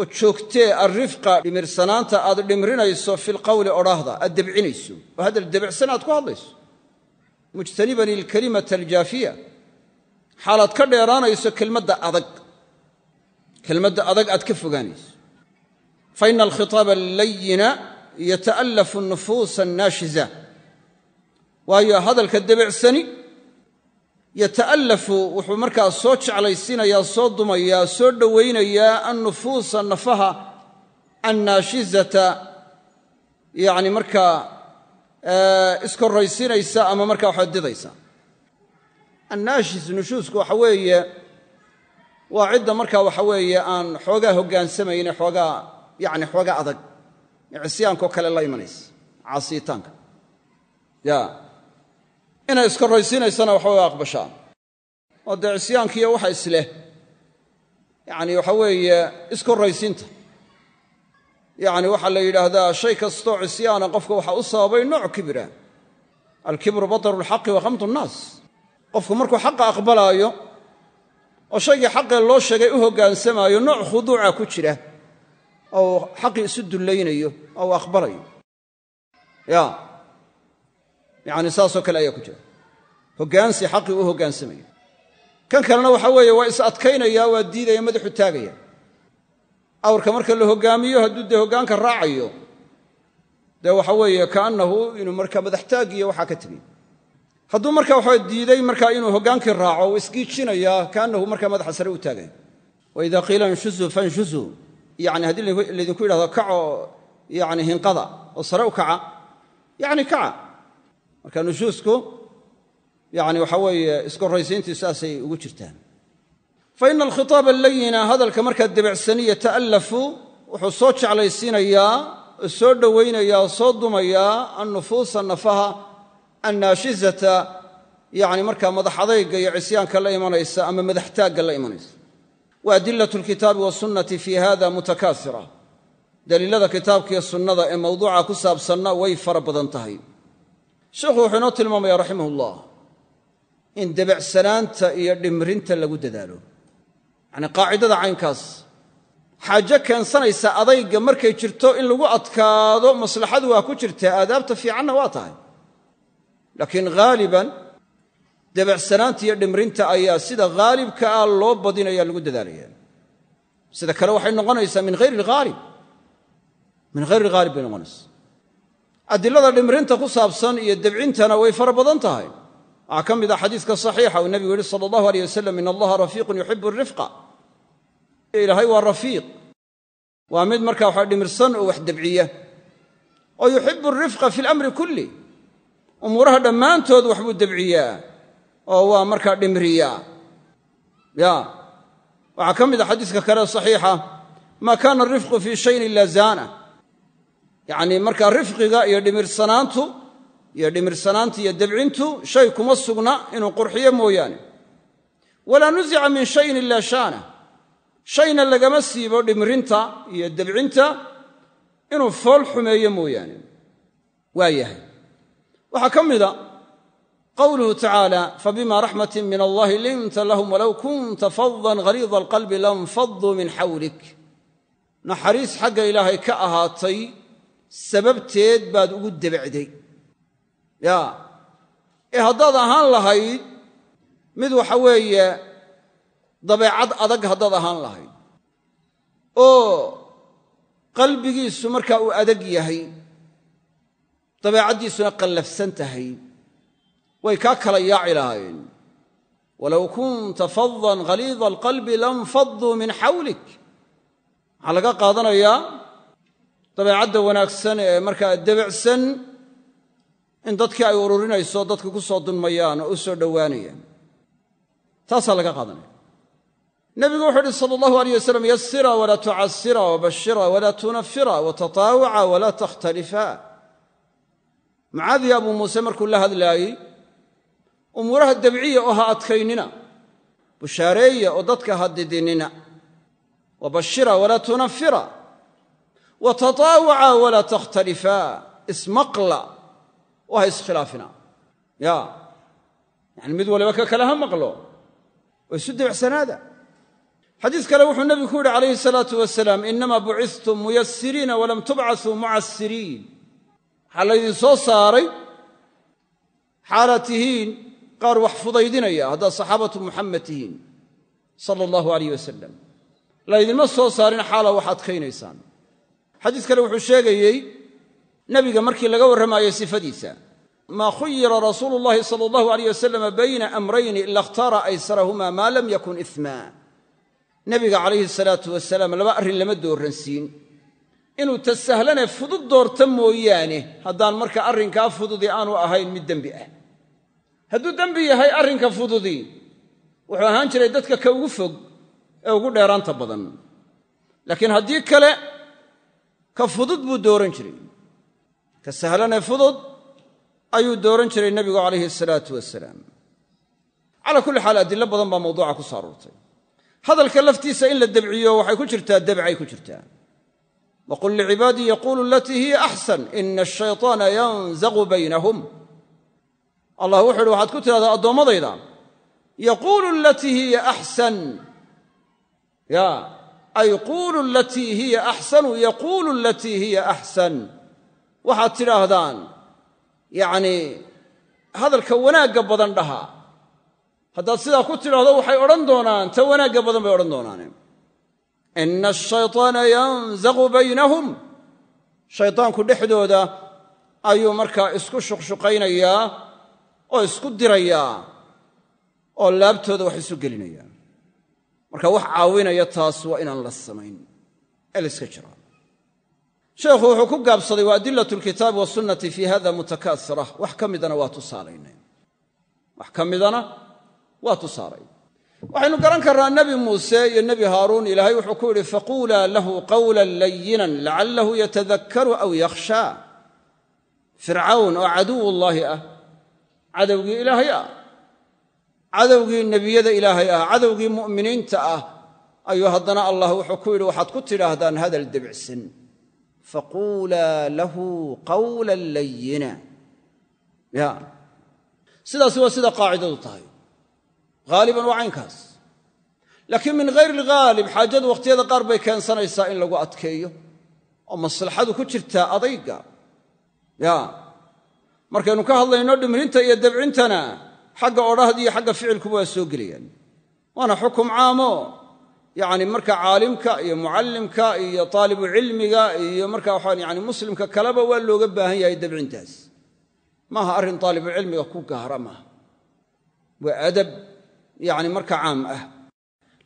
Speaker 1: oo joogtee alrifqa dhimirsanaanta aad dhimrinayso fi lqowli odhaahda aad debcinayso oo haddal debicsan aad ku hadlayso mujtaniban ilkalimata aljaafiya xaalaad ka dheeraanayso kelmadda adag kelmadda adag aad ka fogaanayso fa ina alkhitaaba allayina yata'allafu nufuusa annaashiza waayo hadalka debecsani yata'allafu wuxuu markaa soo jeclaysiinayaa soo dumayaa soo dhowaynayaa annufuusa nafaha annaashizata yacni markaa iskorraysiinaysa ama markaa waxaa didaysa annaashis nushuusku waxa weeye waa cidda markaa waxa weeye aan xoogaa hogaansamayn xoogaa yani xoogaa adag cisyaankoo kale la imanaysa caasiyitaanka ya inay iskorraysiinaysana waxa way aqbashaan oo dee cisyaankiiyo waxa isleh yani waxa weeye iskorraysiinta yani waxaa la yidhaahdaa shay kastoo cisyaana qofka waxaa u sababay nooc kibira alkibru bataru lxaqi wa khamtu nnaas qofku markuu xaqa aqbalaayo oo shaygii xaqee loo sheegay u hoggaansamaayo nooc khuduuca ku jira oo uu xaqii isu dullaynayo oo aqbalayo ya yacni saasoo kale ayaa ku jira hoggaansi xaqii uu hoggaansamaya kan kalena waxaa weeye waa is adkaynaya waa diidaya madaxu taagaya awrka marka la hoggaamiyo hadduu dee hoggaanka raacayo dee waxa weeye kaannahu inuu marka madaxtaaggiiyo waxaa ka tegay hadduu marka waxa diiday marka inuu hogaankii raaco uu isgiijinayaa kaanahu markaa madaxa sare u taagay waidaa qiila inshuzu fanshuzuu yani haddii laydinku yidhahdo kaco yani hinqada oo sare u kaca yani kaca marka nushuusku yani waxa weeye iskorraysiintii saasay ugu jirtaan fa ina alkhitaaba alayina hadalka markaa debecsani yata'allafu wuxuu soo jeclaysiinayaa oo soo dhowaynayaa oo soo dumayaa annufuusa nafaha annaashizata yani markaa madax adayga iyo cisyaanka la imanaysa ama madax la imanaysa wa adilatu lkitaabi wasunnati fii hada mutakaasira daliilada kitaabka iyo sunnada ee mawduuca ku saabsanna way fara badan tahay sheikhu wuxuu inoo tilmaamaya raximah ullah in debacsanaanta iyo dhimrinta lagu dadaalo yacnii qaacidada caynkaas xaajo keensanaysa adayga markay jirto in lagu adkaado maslaxadu waa ku jirtaa aadaabta fiicanna waa tahay laakiin haaliban dabacsanaanta iyo dhimrinta ayaa sida haalibka ah loo badinaya lagu dadaalaya sida kale waxay noqonaysaa min hayr alhaalib min hayr alghaalib bay noqonaysaa adilada dhimrinta ku saabsan iyo debcintana way fara badan tahay waxaa ka mid ah xadiiska saxiixa uu nebigu yihi sala allahu aleyh in allaha rafiiqun yuxibu arifqa ilaahay waa rafiiq waa mid markaa waxaa dhimirsan oo wax debciya oo yuxibu arifqa fi lamri kulli umuuraha dhammaantood waxbuu debciyaa oo waa markaa dhimriyaa ya waxaa ka mid a ah xadiiska kale saxiixa maa kaana arifqu fii shayin ilaa zaana yacnii markaa rifqiga iyo dhimirsanaantu iyo dhimirsanaanta iyo debcintu shay kuma sugna inuu qurxiyo mooyaane walaa nusica min shayin ilaa shaana shayna lagama siibo dhimrinta iyo debcinta inuu fool xumeeyo mooyaane waa yahay waxaa ka mida qowluhu tacaala fabima raxmati min allahi linta lahum walow kunta fadan haliida alqalbi lanfaduu min xawlik naxariis xagga ilaahay ka ahaatay sababteed baad ugu debacday ya ee haddaad ahaan lahayd mid waxa weeye dabeecad adag haddaad ahaan lahayd oo qalbigiisu markaa uu adag yahay dabeecaddiisuna qallafsan tahay way kaa kala yaaci lahaayeen walow kunta fadan haliida alqalbi lam lanfaduu min xawlik waxaa laga qaadanayaa dabeecadda wanaagsan ee markaa debecsan in dadkii ay ururinayso dadka ku soo dunmayaan oo u soo dhowaanayaan taasaa laga qaadanaya nebigu wuxuu uhi sala allahu aleyh wasalam yasira walaa tucasira wabashira walaa tunafira wataطaawuca walaa takhtalifa mucaadiya abuu muuse markuu la hadlaayey umuuraha dabciya oo ha adkaynina bushaareeya oo dadka ha didinina wabashira walaa tunafira wa tataawaca walaa takhtalifaa ismaqla oo ha iskhilaafina ya yani mid waliba ka kale ha maqlo oo isu debacsanaada xadiis kale wuxuu nebigu ku yidhi calayhi salaatu wasalaam inamaa bucithtum muyasiriina walam tubcauu mucasiriin waxaa soo saaray xaalaad tihiin qaar wax fudaydinaya haddaad saxaabatu muxamed tihiin sala allahu alayh wasalam laydinma soo saarin xaala wax adkaynaysaan xadiis kale wuxuu sheegayey nebiga markii laga warramaayey sifadiisa maa khuyira rasuulu llahi sala allahu alayh wasalama bayna amrayni ila khtaara aysarahumaa maa lam yakun ifma nebiga calayhi salaatu wasalaam laba arrin lama dooransiin inuu ta sahlanee fudud doorto mooyaane haddaan marka arrinkaa fududi aanu ahayn mid dembi ah hadduu dembi yahay arrinka fududii wuxuu ahaan jiray dadka ka ugu fog ee ugu dheeraanta badan laakiin haddii kale ka fudud buu dooran jiray ka sahlanee fudud ayuu dooran jiray nebigu calayhi salaatu wasalaam calaa kulli xaal adillo badan baa mawduuca ku soo aroortay hadalka laftiisa in la debciyo waxay ku jirtaa debcay ku jirtaa waqul licibaadii yaquulu alatii hiya axsan ina ashayطaana yanzaqu baynahum allah wuxu uhi waxaad ku tidhahdaa addoommadayda yaquulu alatii hiya axsan ya ay quulu alatii hiya axsanu yaquulu alatii hiya axsan waxaad tidhaahdaan yacnii hadalka wanaagga badan dhaha haddaad sidaa ku tidhaahdo waxay odhan doonaan ta wanaagga badan bay odhan doonaane ina ashayطaana yanzaqu baynahum shaydaanku dhexdooda ayuu markaa isku shuqshuqaynayaa oo isku dirayaa oo laabtooda wax isu gelinaya marka wax caawinaya taas waa inaan la samayn ee layska jiraa sheekhu wuxuu ku gaabsaday wa adilat lkitaabi wasunnati fi hada mutakaasira wax ka midana waa tusaalaynay wax ka midana waa tusaalayn waxaynu garan karnaa nebi muuse iyo nebi haaruun ilaahay wuxuu ku yidhi faquulaa lahu qawlan layinan lacallahu yatadakkaru aw yakhshaa fircawn oo caduwullaahi ah cadowgii ilaahay ah cadowgii nebiyada ilaahay ah cadowgii mu'miniinta ah ayuu haddana allah wuxuu ku yidhi waxaad ku tidhaahdaan hadal debicsan faquulaa lahu qawlan layina sidaasi waa sida qaacidadu tahay haaliban waa caynkaas laakiin min hayr ilghaalib xaajadu wakhtiyada qaar bay keensanaysaa in lagu adkeeyo oo maslaxadu ku jirtaa adayga ya markaynu ka hadlayno dhimrinta iyo dabcintana xagga odhahda iyo xagga ficilkuba waa soo gelayaan waana xukum caamo yacni marka caalimka iyo mucallimka iyo taalibu cilmiga iyo marka waxa yani muslimka kaleba waa looga baahan yahay dabcintaas maaha arrin taalibu cilmiga ku gaara yani marka caam ah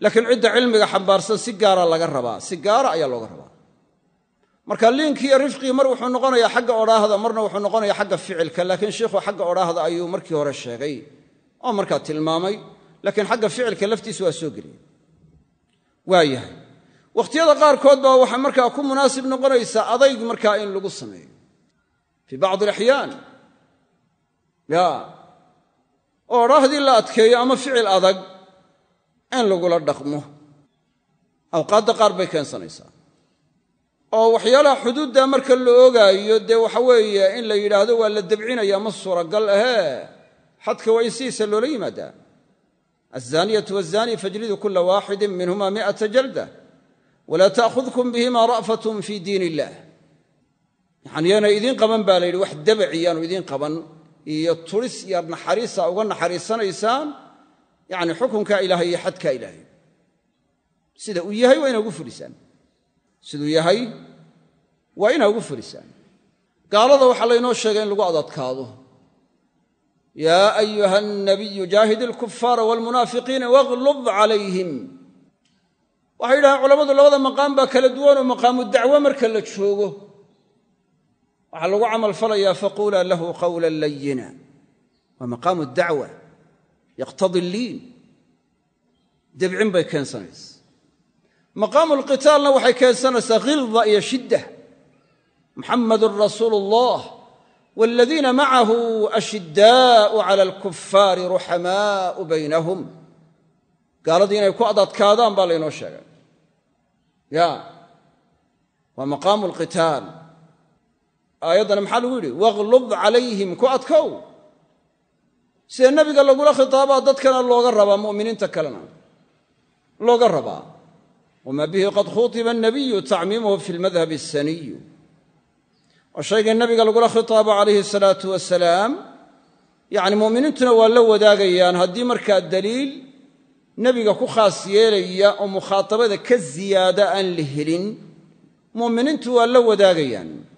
Speaker 1: laakiin cidda cilmiga xambaarsan si gaara laga rabaa si gaara ayaa looga rabaa marka liinkii iyo mar wuxuu noqonayaa xagga odhaahda marna wuxuu noqonayaa xagga ficilka laakiin shiikhu xagga odhaahda ayuu markii hore sheegay oo markaa tilmaamay laakiin xagga ficilka laftiisa waa soo geliyey waayahay wakhtiyada qaarkood baa waxay markaa ku munaasib noqonaysaa adayg markaa in lagu sameeyo fii bacdi alaxyaan ya oo odhaahdii la adkeeyo ama ficil adag in lagula dhaqmo awqaadda qaar bay keensanaysaa oo waxyaalaha xuduudda marka la ogaayo dee waxa weeye in la yidhaahdo waa la debcinaya ma suuragal ahee xadka waa in sidiisa loola yimaadaa azaaniyatu wazaani fajlidu kula waaxidin minhuma mi'ata jalda walaa ta'khudkum bihima ra'fatun fii diin illah yacani yaana idiin qaban baa la yidhi wax dabaci idiin qaban iyo turis iyo naxariisa uga naxariisanaysaan yani xukunka ilaahay iyo xadka ilaahay sida uu yahay waa inaa ugu fulisaan siduu yahay waa inaa ugu fulisaan gaalada waxaa laynoo sheegay in lagu adadkaado yaa ayuha alnabiyu jaahid alkufaara waalmunaafiqiina waqlub calayhim waxay yidhahaan culammadu labada maqaam baa kala duwan oo maqaamu dacwo marka la joogo waxaa lagu camalfalayaa faquulaa lahu qawla layina waa maqaamu dacwa yaqtadi liin debcin bay keensanaysa maqaamu lqitaalna waxay keensanaysaa khilda iyo shidda muxamadun rasuulu allah waaladiina macahu ashiddaa'u cala alkufaari ruxamaa'u baynahum gaaladii inay ku adadkaadaan baa laynoo sheegay ya waa maqaamu lqitaal aayaddana maxaa lagu yidhi waqlub calayhim ku adkow sidee nebiga lagula khitaabaa dadkana looga rabaa mu'miniinta kalena looga rabaa wamaa bihi qad khutiba anabiyu tacmiimuhu fi lmadhabi asaniyu waa shayga nebiga lagula khitaabo calayhi asalaatu wasalaam yacni mu'miniintuna waa la wadaagayaan haddii markaa daliil nebiga ku khaas yeelaya oo mukhaatabada ka ziyaada aan la helin mu'miniintu waa la wadaagayaan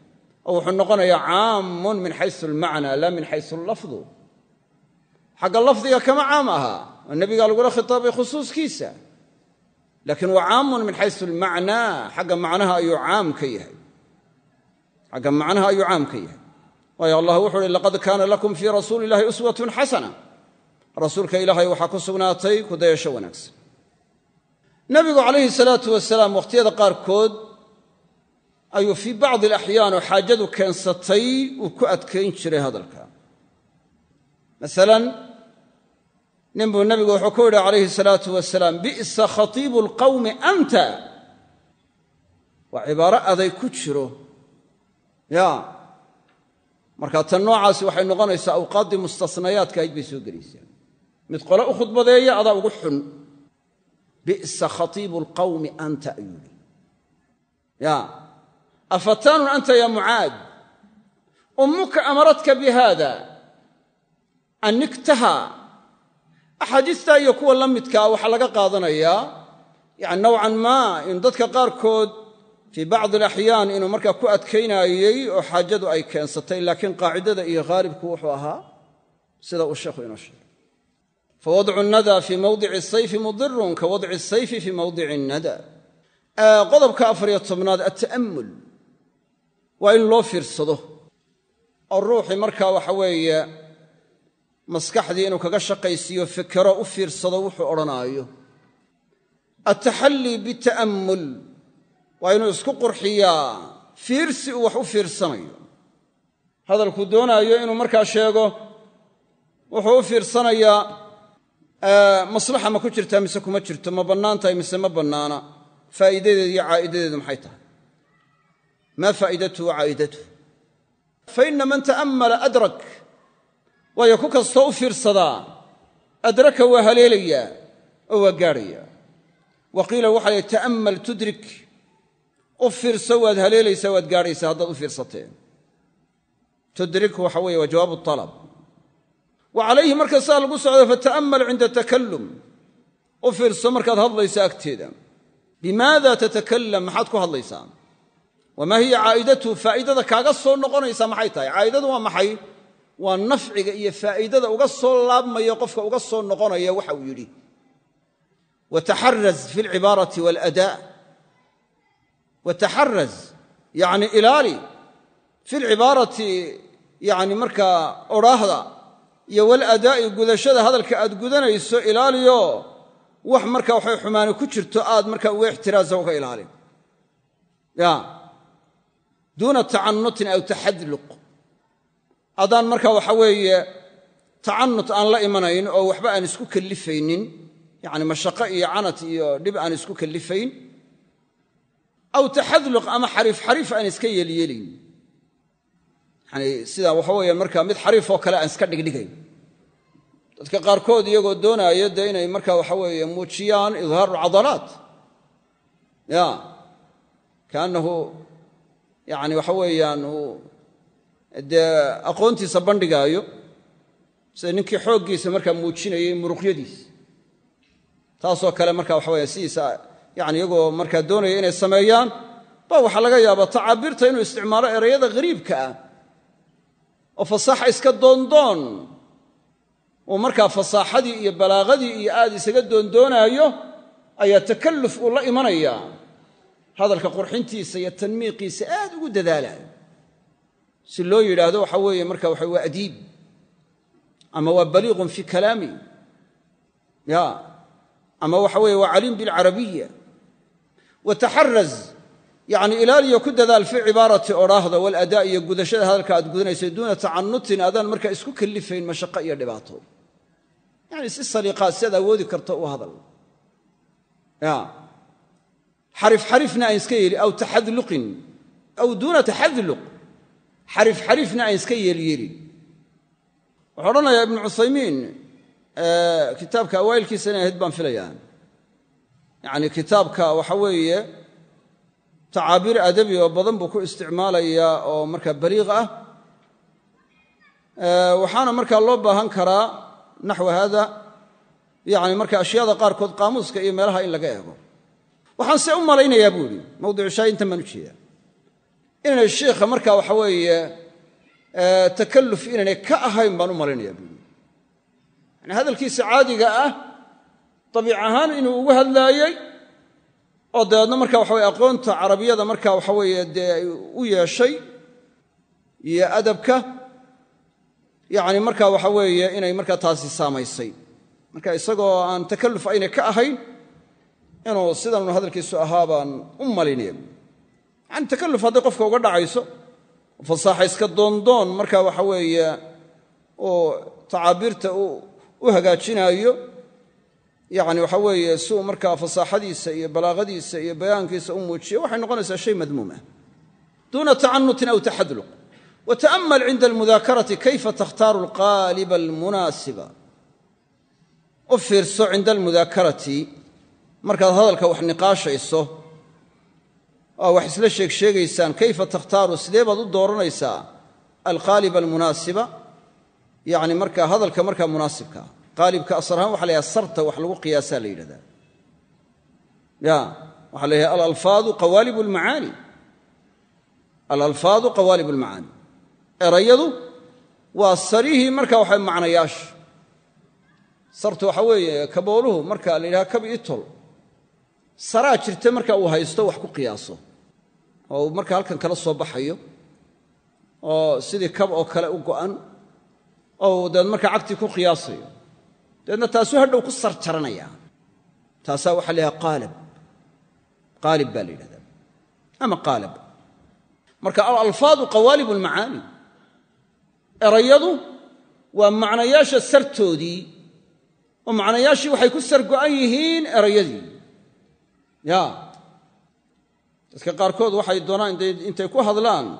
Speaker 1: oo wuxuu noqonayaa caamun min xaysu almacnaa la min xaysu allafdu xagga lafdiga kama caam aha oo nebigaa lagula khitaabay khusuuskiisa laakiin waa caamun min xaysu almacnaa xagga macnaha ayuu caam ka yahay xagga macnaha ayuu caam ka yahay waayo allah wuxu laqad kana lakum fi rasuuli illahi uswatun xasana rasuulka ilaahay waxaa ku sugnaatay kudayasho wanaagsan nabigu calayhi salaatu wasalaam wakhtiyada qaarkood ayuu fii bacdi alaxyaan oo xaajadu keensatay uu ku adkayn jiray hadalka masalan nin buu nebigu wuxuu ku yidhi calayhi salaatu wasalaam bi'sa khatiibu alqawmi anta waa cibaaro aday ku jiro ya markaa tan noocaasi waxay noqonaysaa awqaaddii mustasnayaadka ahayd bay soo gelaysaa mid qole u khudbadeeya adaa ugu xun bi'sa khatiibu alqawmi anta ayuu yidhi ya afataanun anta ya mucaad ummuka amaratka bi haada anigtaha axaadiistaa iyo kuwa la midkaa waxaa laga qaadanayaa yani nowcan maa in dadka qaarkood fii bacdi alaxyaan inuu markaa ku adkaynaayey oo xaajadu ay keensatay laakiin qaacidada iyo khaalibku wuxuu ahaa sida uu sheekhu inoo sheegay fawadcu nada fii mawdici sayfi mudirun ka wadci sayfi fii mowdici nada qodobka afariyo waa in loo fiirsado oo ruuxii markaa waxa weeye maskaxdii inuu kaga shaqaysiiyo fikero u fiirsado wuxuu odhanaayo attaxallii bita'ammul waa inuu isku qurxiyaa fiirsi uu wax u fiirsanayo hadalkuu doonaayo inuu markaa sheego wuxuu u fiirsanayaa maslaxa ma ku jirtaa mise kuma jirto ma bannaantahay mise ma bannaana faa'iidadeed iyo caa'idadeedu maxay tahay maa faa'idatuhu caa'idatuhu fa inna man ta'ammala adrak waayo ku kastoo u fiirsadaa adraka waa haleelayaa oo waa gaadhayaa wa qiila waxaa lahi ta'ammal tudrik u fiirso waad haleelaysaa waad gaadhaysaa haddaad u fiirsateen tudrik waxa weeye waa jawaabu alab wa calayhi marka sidaa lagu socdo fata'ammal cinda takallum u fiirso markaad hadlaysa agteeda bimaada tatakalam maxaad ku hadlaysaa wamaa hiya caa'idatu faa'idada kaaga soo noqonaysa maxay tahay caa'idadu waa maxay waa nafciga iyo faa'iidada uga soo laabmaya qofka uga soo noqonaya waxa uu yidhi wataxaraz fi lcibaarati waladaa wataxaraz yani ilaali fi lcibaarati yani markaa odhaahda iyo waladaa'i gudashada hadalka aad gudanayso ilaaliyo wax marka waxay xumaani ku jirto aad marka uga ixtiraaza uga ilaalin duuna tacannutin aw taxadluq adaan marka waxa weeye tacannut aan la imanayn oo waxba aan isku kallifaynin yacni mashaqo iyo canad iyo dhib aan isku kallifayn aw taxadluq ama xariif xariif aan iska yeelyeelayn yani sidaa waxa weeye markaa mid xariifoo kale aan iska dhigdhigayn dadka qaarkood iyagoo doonaaya dee inay markaa waxa yani waxa weeyaan dee aqoontiisa bandhigaayo sida ninkii xooggiisa markaa muujinayay muruqyadiisa taasoo kale marka waxa weya sidiisa yani iyagoo markaa doonaya inay sameeyaan ba waxa laga yaabaa tacaabiirta inuu isticmaalo erayada hariibka ah oo fasaaxa iska doondoon uu markaa fasaaxadii iyo balaaqadii iyo aad isaga doondoonaayo ayaa takalluf uu la imanayaa hadalka qurxintiisa iyo tanmiiqiisa aad ugu dadaalayo si loo yidhaahdo waxa weeye marka waxa waa adiib ama waa baliiqun fi kalaami ya ama waxa weeye waa caliim bilcarabiya wataxaraz yacni ilaaliyo ku dadaal fii cibaarati odhaahda waaladaa iyo gudashada hadalka aad gudanayso duuna tacanutin adaan markaa isku kalifayn mashaqo iyo dhibaato yani si saliiqaad si aad awoodi karto u hadal xarifxarifna aan iska yeeli aw taxadluqin aw duuna taxadluq xarifxarifna aan iska yeelyeelin wuxuu odhanayaa ibnu cuaymiin eh, kitaabka awaa'ilkiisa ahayd baan filayaa yani kitaabka waxa weeye tacaabiir adabi oo badan buu ku isticmaalayaa oo markaa baliiq ah eh, waxaana markaa loo baahan karaa naxw haada yani marka ashyaada qaarkood qaamuuska iyo meelaha in laga eego waxaan se u malaynayaa buu idhi mawdicu shaahintan baan u jeeda inaanay shiikha markaa waxa weeye eh, takalluf inaanay ka ahayn baan u malaynayaa buu idhi yani hadalkiisa caadiga ah dabiic ahaan inuu ugu hadlaayey oo dabeedna marka waxaweye aqoonta carabiyada marka waxa weeye dee u yeeshay iyo adabka yani marka waxa weeye inay markaa taasi saamaysay marka isagoo aan takalluf ayna ka ahayn inuu sidanun hadalkiisu ahaa u malinaya yani takalluf hadday qofka uga dhacayso fasaaxayska doondoon marka waxa weeye uu tacaabiirta u hagaajinaayo yani waxa weeye si markaa fasaaxadiisa iyo balaaqadiisa iyo bayaankiisa u muujiyo waxay noqonaysaa shay madmuum duuna tacanutin aw taxadluq wata'mal cinda almudaakarati kayfa takhtaaru alqaaliba almunaasiba u fiirso cinda markaad hadalka wax niqaashayso oo wax isla sheeg sheegaysaan kayfa takhtaaru sidee baad u dooranaysaa alqaaliba almunaasiba yacni markaa hadalka markaa munaasibka qaalibka asarhaan waxa la yhaha sarta wax lagu qiyaasaa la yidhahda ya waxaa la alalfaadu qawaalib lmacaani alalfaadu qawaalib almacaani erayadu waa sarihii marka waxa macnayaasha sartu waxa weeye kabooluhu marka la yidhaha kab itol saraa jirta marka uu haysto wax ku qiyaaso oo uu marka halkan kala soo baxayo oo sidii kab oo kale u go'an oo dabeed marka cagtii ku qiyaasayo dabeedna taasu hadhow ku sarjaranaya taasaa waxaa la yidhaha qaalab qaalib baa la yidhahdaa ama qaalab marka alalfaadu qawaalib lmacaani erayadu waa macnayaasha sartoodii oo macnayaashii waxay ku sar go'an yihiin erayadii ya dadka qaarkood waxay doonaan intay ku hadlaan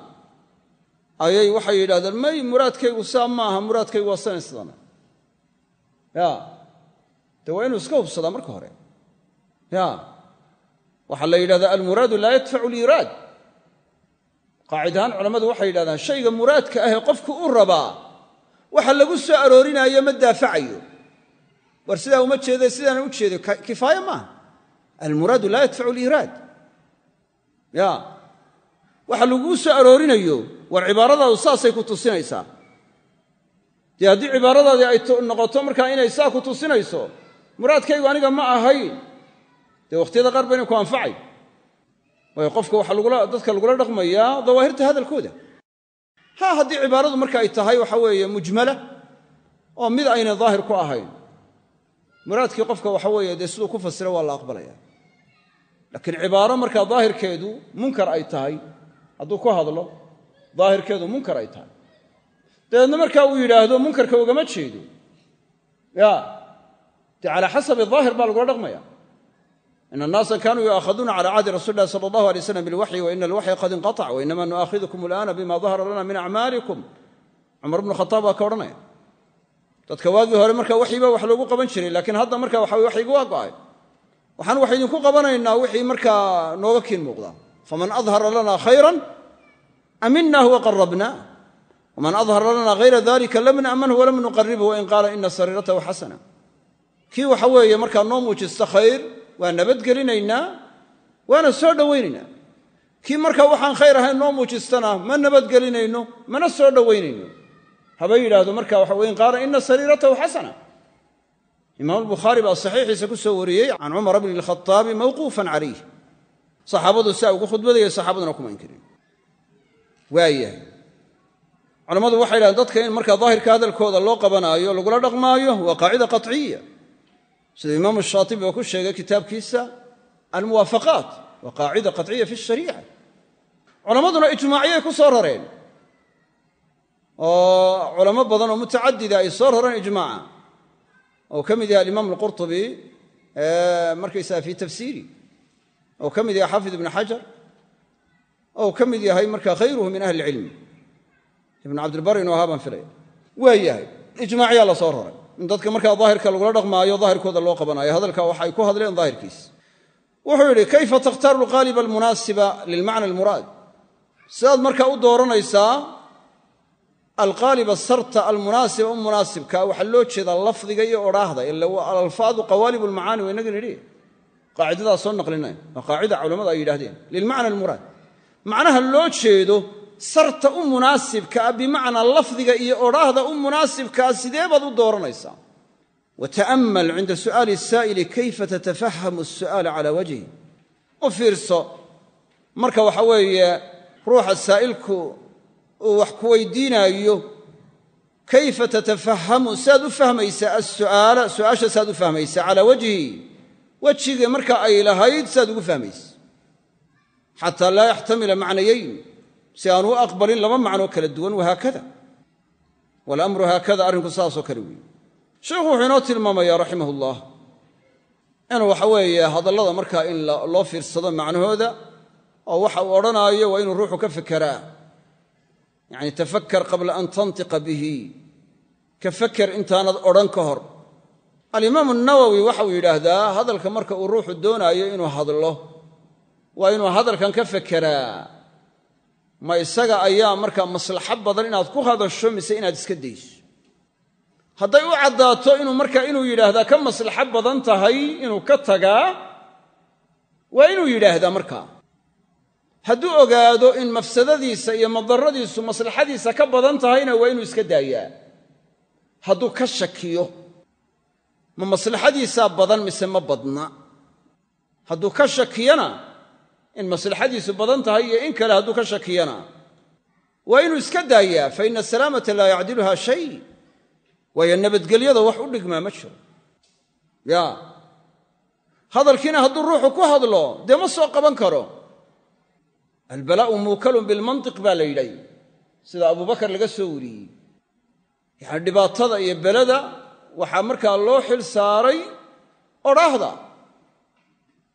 Speaker 1: ayay waxay yidhahdeen may muraadkaygu saa ma aha muraadkaygu waa san isdana ya de waa inuu iska hubsadaa marka hore ya waxaa la yidhahdaa almuraadu laa yadfacu liiraad qaacidahaan culammadu waxay yidhahdaan shayga muraadka ahee qofku u rabaa waxa lagu soo aroorinaayo ma daafacayo war sidaa uma jeeday sidaana u jeedo kifaaye maaha almuraadu laa yadfacu aliiraad ya waxa laguu soo aroorinayo war cibaaradaadu saasay ku tusinaysaa dee haddii cibaaradaadii ay noqoto markaa inay saa ku tusinayso muraadkaygu aniga ma ahayn dee wakhtiyada qaar ba ku anfacay waayo qofka waxaa dadka lagula dhaqmayaa dawaahirta hadalkooda ha haddii cibaaradu marka ay tahay waxa weeye mujmala oo mid ayna daahir ku ahayn muraadkii qofka waxa weeye dee siduu ku fasira waa la aqbalaya laakiin cibaaro markaa daahirkeedu munkar ay tahay hadduu ku hadlo daahirkeedu munkar ay tahay dabeedna markaa uu yidhaahdo munkarka ugama jeedo ya dee calaa xasabi daahir baa lagula dhaqmaya ina annaasa kaanuu yu'aakhaduuna cala cahdi rasuli illahi sala allahu alay slam bilwaxyi wa ina alwaxya qad inqatac wa inama nu'aakhidukum alaana bima dahara lana min acmaalikum cumar bnu khataab waa ka odhanaya dadka waagii hore marka waxyi baa wax loogu qaban jiray laakiin hadda marka waxa waxiga waa go'ay waxaan wax idinku qabanaynaa wixii markaa nooga kiin muuqda faman ahara lana khayran aminah waqarabna waman ahara lana hayra dalika lam namanhu walam nuqaribhu wain qaala ina sariiratahu xasana kii waxa weeye markaa noo muujista khayr waa nabadgelinaynaa waana soo dhowaynaynaa kii markaa waxaan khayr ahayn noo muujistana ma nabadgelinayno mana soo dhowaynayno haba yidhaahdo marka waxa in qaala ina sariiratahu xasana imaamulbukhaari baa saxiixiisa ku soo wariyey can cumara bni lkhataabi mawquufan calayh saxaabadu siaa ugu khudbadaya saxaabaduna kuma inkirin waayahay culammadu waxay dhahdeen dadka in markaa daahirka hadalkooda loo qabanaayo lagula dhaqmaayo waa qaacida qaciya siduu imaamu shaatibi oo ku sheegay kitaabkiisa almuwaafaqaat waa qaacida qaciya fi shariica culammaduna ijmaaciyay ku soo rareen oo culamo badan oo mutacadida ay soo rareen ijmaaca ou ka mid yahay alimaam alqurtubi markaysaa fii tafsiiri ou ka mid yahay xafid ibnu xajar ou ka mid yahay marka khayruhu min ahli ilcilmi ibnu cabdilbar inuu ahaa baan filaya waa yahay la soo raray in dadka markaa daahirka lagula dhaqmaayo daahirkooda loo qabanaayo hadalka waxay ku hadleen daahirkiis wuxuu yidhi kayfa takhtaaru alqaaliba almunaasiba lilmacna almuraad sidaad markaa u dooranaysaa alqaaliba sarta almunaasiba u munaasibka waxaa loo jeedaa lafdiga iyo odhaahda ila waa alalfaadu qawaalibu lmacaani waa inagin idhi qaacidadaa soo naqlinay waa qaacida culammada ay yidhahdeen lilmacna almuraad macnaha loo jeedo sarta u munaasibka ah bimacnaa lafdiga iyo odhaahda u munaasibkaa sidee baad u dooranaysaa wata'ammal cinda su'aali saa'ili kayfa tatafahamu asu'aala calaa wajhi u fiirso marka waxa weeye ruuxa saa'ilku uu wax ku weydiinaayo kayfa tatafahamu siaad u fahmaysaa asuaala su'aasha saad u fahmaysaa calaa wajhi wejiga marka ay lahayd saad ugu fahmaysa xataa laa yaxtamila macnayayn si aanu u aqbalin laba macnoo kala duwan wahaakada walamru haakada arrinku saasoo kale weeye sheikhu wuxuu inoo tilmaamayaa raximah ullah inuu waxa weeye hadallada markaa in loo fiirsado macnahooda oo waxa uu odhanaayo waa inuu ruuxu ka fekeraa yani tafakar qabla an tantiqa bihi ka faker intaanad odhan ka hor alimaamu nawowi waxauu yidhaahdaa hadalka marka uu ruuxu doonaayo inuu hadlo waa inuu hadalkan ka fekeraa ma isaga ayaa markaa maslaxo badan inaad ku hadasho mise inaad iska dayso hadday u caddaato inuu markaa inuu yidhaahdaa ka maslaxo badan tahay inuu ka tagaa waa inuu yidhaahdaa markaa hadduu ogaado in mafsadadiisa iyo madaradiisu maslaxadiisa ka badan tahayna waa inuu iska daayaa hadduu ka shakiyo ma maslaxadiisaa badan mise ma badna hadduu ka shakiyana in maslaxadiisu badan tahay iyo in kale hadduu ka shakiyana waa inuu iska daayaa fa ina salaamata laa yacdiluha shay waayo nabadgelyada wax u dhigmaa ma jiro ya hadalkiina hadduu ruuxu ku hadlo dee ma soo qaban karo albalaa'u muukalun bilmantiq baa la yidhay sida abubakar laga soo wariyey yacani dhibaatada iyo belada waxaa markaa loo xil saaray odhaahda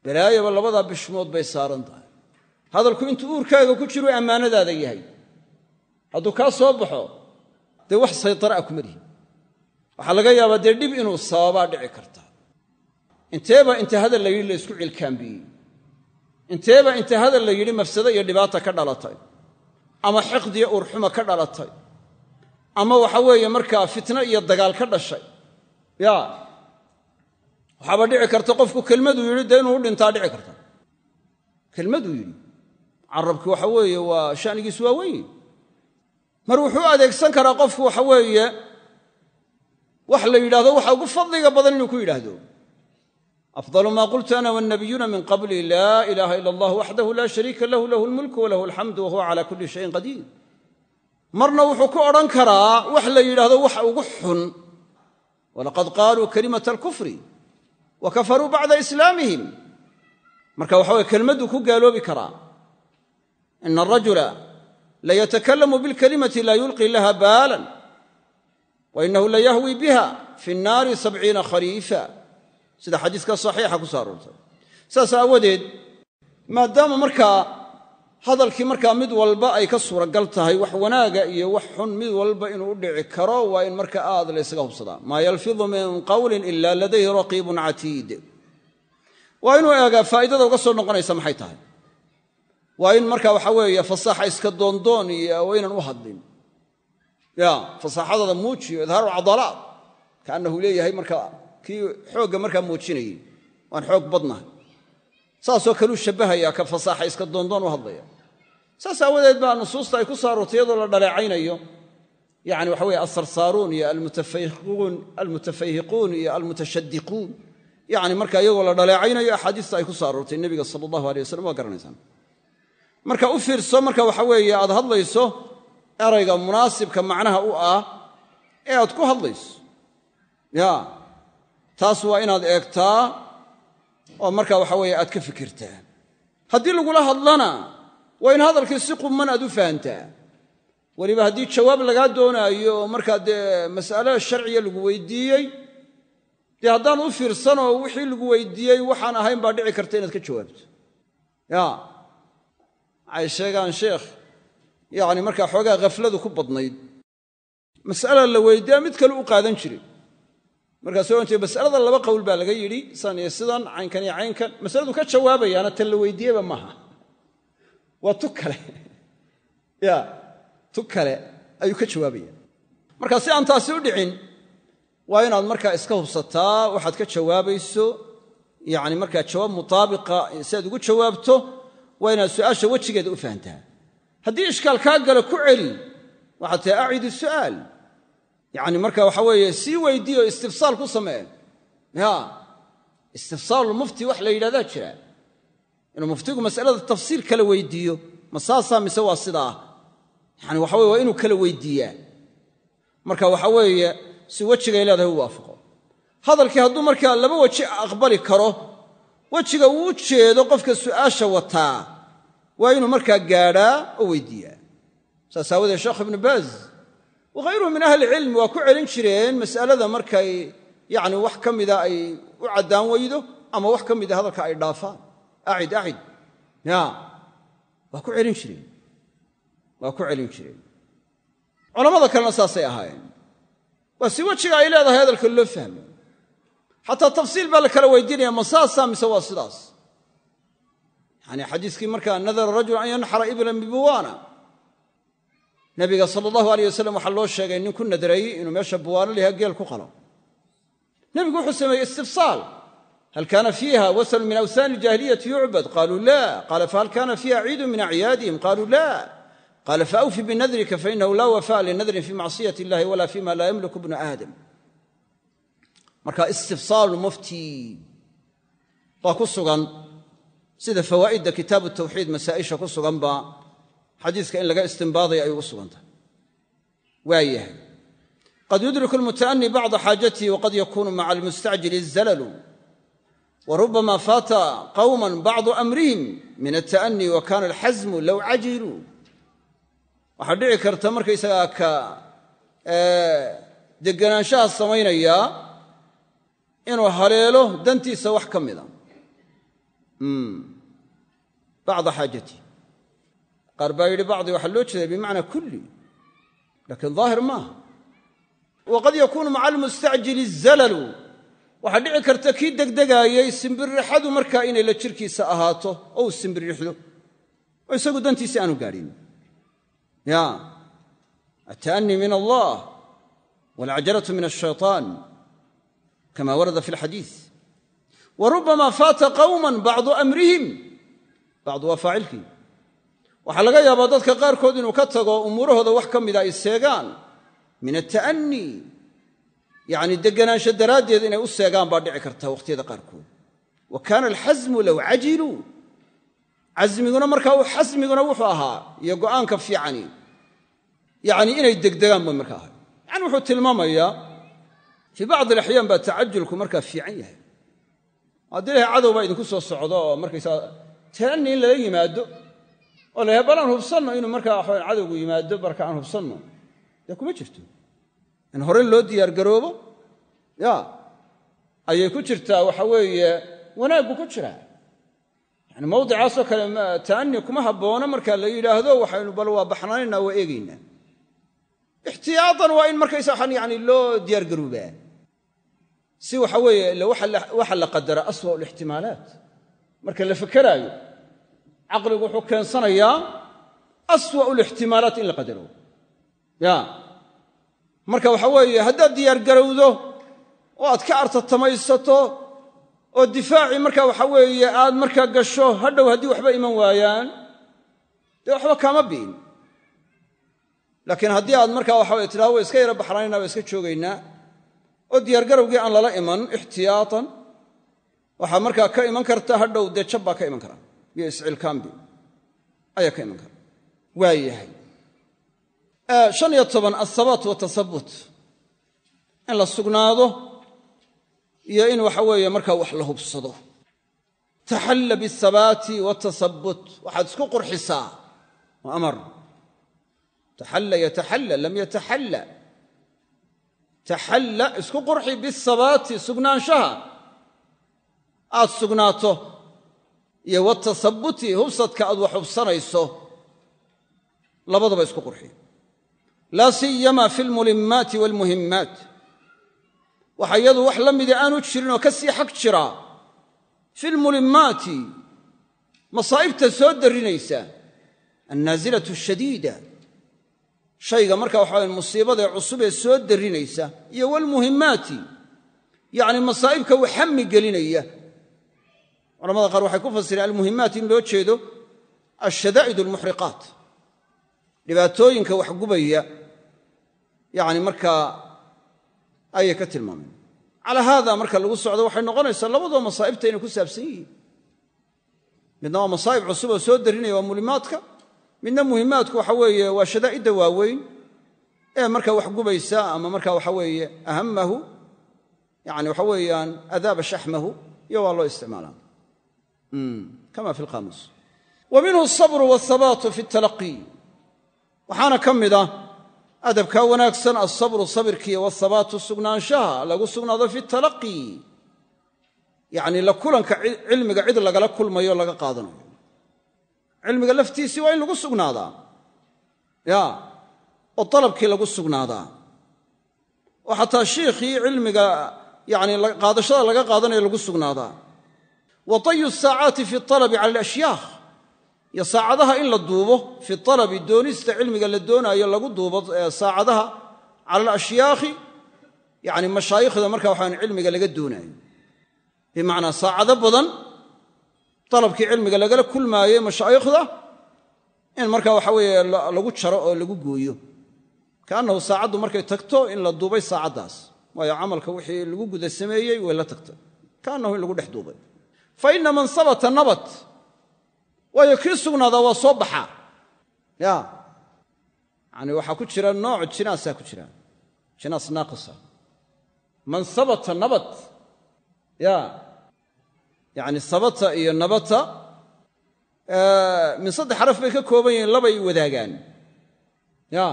Speaker 1: balaayaba labadaa bishmood bay saaran tahay hadalku intuu uurkaaga ku jiru ammaanadaada yahay hadduu kaa soo baxo dee wax saytara a kuma lihin waxaa laga yaabaa dee dhib inuu sababaa dhici karta inteebaa inta hadal la yidhi laysku isku cilkaambiyey inteeba inta hadal la yidhi mafsado iyo dhibaata ka dhalatay ama xiqdiyo urxuma ka dhalatay ama waxa weeye markaa fitno iyo dagaal ka dhashay ya waxaaba dhici karta qofku kelmaduu yidhi dee inuu u dhintaa dhici karta kelmaduu yidhi carabki waxa weeye waa shanigiisu waa weyn mar wuxuu adeegsan karaa qofku waxa weeye wax la yidhahdo waxa ugu fadliga badan inuu ku yidhaahdo afdalu ma qultu ana wannabiyuuna min qabli laa ilaaha ila allah waxdahu laa shariika lahu lahu lmulku walahu alxamdu wahuwa cala kulli shayin qadiir marna wuxuu ku odhan karaa wax la yidhaahdo waxa ugu xun walaqad qaaluu kalimata alkufri wa kafaruu bacda islaamihim marka waxa weye kelmadduu ku gaaloobi karaa ina arajula layatakallamu bilkalimati laa yulqi laha baalan wa inahu layahwi biha fi nnaari sabciina khariifa sida xadiiska saxiixa ku soo aroortay saas aawadeed maadaama markaa hadalkii markaa mid walba ay ka suuragal tahay wax wanaaga iyo wax xun mid walba inuu u dhici karo waa in marka aad la hubsadaa maa yalfidu min qawlin ila ladayhi raqiibun catiid waa inuu eegaa faa'iidada uga soo noqonaysa maxay tahay waa in marka waxa weeye fasaaxa iska doondoon iyo waynan u hadlin ya fasaaxadooda muujiyo idhaaru cadalaat kaanahu leeyahay marka kii xoogga markaa muujinayey waan xoog badnahay saasoo kaleu shabbahaya ka fasaaxa iska doondoon u hadlaya saas aawadeed baa nusuusta ay ku soo aroortay iyadoo la dhaleecaynayo yani waxa weye alsarsaaruun iyo almutafayhiquun iyo almutashadiquun yani marka iyagoo la dhaleecaynayo axaadiista ay ku soo nebiga sala allahu alay waslam waa garanaysaan marka u fiirso marka waxa weeye aad hadlayso erayga munaasibka macnaha u ah ee aad ku hadlayso ya taas waa inaad eegtaa oo markaa waxa weeye aad ka fikirtaa haddii lagula hadlana waa in hadalkii si quman aad u fahantaa weliba haddii jawaab lagaa doonaayo markaa dee mas'ale sharciya lagu weydiiyey dee haddaan u fiirsanoo wixii lagu weydiiyey waxaan ahayn baa dhici karta inaad ka jawaabto ya waxay sheegaan sheekh yacni markaa xoogaa khafladu ku badnayd masala la weydiiya mid kale u qaadan jiray markaas oanti masalada laba qowl baa laga yidhi san iyo sidan caynkan iyo caynkan masaladu ka jawaabayaana tan la weydiiyeba maaha waa tu kale ya tu kale ayuu ka jawaabaya marka si aan taasi u dhicin waa inaad markaa iska hubsataa waxaad ka jawaabayso yani markaa jawaab mutaabiqa si aad ugu jawaabto waa inaad su'aasha wejigeeda u fahantaa haddii ishkaal kaa galo ku celi waxaad tahay acidu su'aal yani marka waxa weeye sii weydiiyo istifsaal ku samee ya istifsaalulmufti wax la yidhahdaa jira inuu muftigu masalada tafsiil kala weydiiyo ma saasaa mise waa sidaa ah? yani waxa weye waa inuu kala weydiiyaa marka waxa weeye si wejigay leedahay u waafaqo hadalkii hadduu markaa laba weji aqbali karo wejiga uu jeedo qofka su'aasha wataa waa inuu markaa gaadhaa oo weydiiyaa saas aawadee sheekh wakayruhu min ahli cilmi waa ku celin jireen mas'alada markay yani wax ka mida ay u caddaan weydo ama wax ka mida hadalka ay dhaafaan acid acid ya waa ku celin jireen waa ku celin jireen culamada kalena saasay ahaayeen waa si wejiga ay leedahay hadalka loo fahmo xataa tafsiil baa la kala weydiinaya ma saasaa mise waa sidaas yani xadiiskii markaa nadara rajul an yanxara iblan bibuwaana nabiga sal allahu aleyh wasalam waxaa loo sheegay nin ku nadray inuu meesha buwaalaliha geel ku qalo nebigu wuxuu sameeyey istifsaal hal kaana fiiha wasanun min awsaan iljaahiliyati yucbad qaaluu la qaala fahal kaana fiiha ciidun min acyaadihim qaaluu la qaala faawfi binadrika fainahu laa wafaa linadrin fii macsiyat illahi wala fi ma laa yamliku bnu aadam marka istifsaalu mufti baa ku sugan sida fawaaidda kitaabu tawxiid masaaisha ku suganba xadiiska in laga istimbaadaya ay ugu sugan tahay waa yahay qad yudriku almuta'ani bacda xaajatihi waqad yakunu maca almustacjili zalalu warubama faata qawman bacdu amrihim min alta'ani wa kana low cajiluu waxaa dhici karta markaysagaa ka deganaanshaha samaynayaa inuu haleelo dantiisa wax ka mida hmm. bacda xaajatihi qaar baa yidhi bacdi waxaa loo jeedaa bimacnaa kulli laakiin daahir maaha waqad yakuunu maca almustacjili zalalu waxaa dhici karta kii degdegaayey simbirrixadu markaa inay la jirkiisa ahaato oo uu simbirrixdo oo isagu dantiisi aanu gaadhin ya ata'anii min allah walcajalatu min ashaytaan kama warada fi alxadiid wa rubbama faata qawman bacdu amrihim bacdu waa faacilkii waxaa laga yaabaa dadka qaarkood inuu ka tago umuurahooda wax ka mida ah ay seegaan min ata'ani yani deganaansho daraaddeed inay u seegaan baa dhici karta wakhtiyada qaarkood wa kaana alxasmu low cajiluu camiguna markaa xasmiguna wuxuu ahaa iyo go'aanka fiicani yani inay degdegaan ba marka ahay yani wuxuu tilmaamayaa fii bacdi alaxyaan baa tacajulku markaa fiican yahay haddii laha cadow baa idinku soo socdo oo markaysaa ta'ani in lala yimaado oo la bal aan hubsanno inuu markaa cadowgu yimaado marka aan hubsanno dee kuma jirto in hore loo diyaargaroobo ya ayay ku jirtaa waxa weeye wanaaggu ku jiraa yani mawdicaasoo kale taani kuma habboona marka la yidhaahdo waxaynu bal waa baxnaanaynaa waa eegaynaa ixtiyaatan waa in markaysa waxaan yani loo diyaargaroobaa si waxa weeye waxa la qadara aswa alixtimaalaat marka la fakeraayo caqligu wuxuu keensanayaa aswa ulixtimaalaat in la qadaro ya marka waxa weeye haddaad diyaargarowdo oo aad ka artatamaysato oo difaaci marka waxa weeye aad markaa gasho hadhow haddii waxba iman waayaan dee waxba kama bi'in laakiin haddii aad marka waxa weye tidhahdo way iska yara baxraanaynaa way iska joogaynaa oo diyaar garowgii aan lala iman ixtiyaatan waxaa markaa ka iman karta hadhow dee jab baa ka iman karaa iyo iscilkaambi ayaa ka iman kara waa yahay shan iyo toban ahabaat watasabut in la sugnaado iyo in waxa weeye markaa wax la hubsado taxalla biahabaati watasabbut waxaad isku qurxisaa waa amar taxalla yataxalla lam yataxalla taxalla isku qurxi biahabaati sugnaanshaha aad sugnaato iyo watahabuti hubsadka aad wax hubsanayso labadaba isku qurxiya laa siyamaa fi lmulimmaati waalmuhimmaat waxa iyadu wax la midii aanu jirin oo ka sii xag jira fi lmulimmaati masaa'ibta soo darinaysa annaasilatu shadiida shayga marka waxa waye musiibadae cusub ee soo darinaysa iyo waalmuhimmaati yacni masaa'ibka xami gelinaya culamada qaar waxay ku fasireen almuhimaat in loo jeedo ashadaa'id almuxriqaat dhibaatooyinka wax gubaya yani markaa ayay ka tilmaameen calaa haada marka lagu socdo waxay noqonaysaa labadoo masaa'ibta inay ku saabsan yihiin midna waa masaa'ib cusub oo soo darinaya waa mulimaadka midna muhimaadku waxa weeye waa shadaa'idda waaweyn ee markaa wax gubaysa ama markaa waxa weeye ahamahu yani waxa loo isticmaalaa kama fi lqaamuus wa minhu asabru waathabaatu fi talaqi waxaana ka mid ah adabkaa wanaagsan alsabru sabirkiiyo wathabaatu sugnaanshaha lagu sugnaado fi talaqi yacnii la kulanka cilmiga cid lagala kulmayo laga qaadanayo cilmiga laftiisii waa in lagu sugnaadaa ya oo dalabkii lagu sugnaadaa oo xataa shiikhii cilmiga yani qaadashada laga qaadanayo lagu sugnaadaa wa tayu saacaati fi alabi cala alashyaakh iyo saacadaha in la duubo fi alabi doonista cilmiga la doonaayo lagu duubo saacadaha cala alashyaakhi yani mashaayikhda marka waxaan cilmiga laga doonaayo bimacnaa saacado badan alabkii cilmiga lagala kulmaayey mashaayikhda in marka waxa weeye lagu jaro oo lagu gooyo kaannahu saacaddu markay tagto in la duubay saacaddaas waayo camalka wixii lagu guda sameeyey way la tagtay kaannahu in lagu dhex duubay fa inna man sabata nabat waayo kii sugnaadaa waa soo baxaa ya yani waxaa ku jira nooc jinaasaa ku jira jinaas naaqisa man sabata nabat ya yacni sabata iyo nabata min saddex xaraf bay ka kooban yihiin labay wadaagaan ya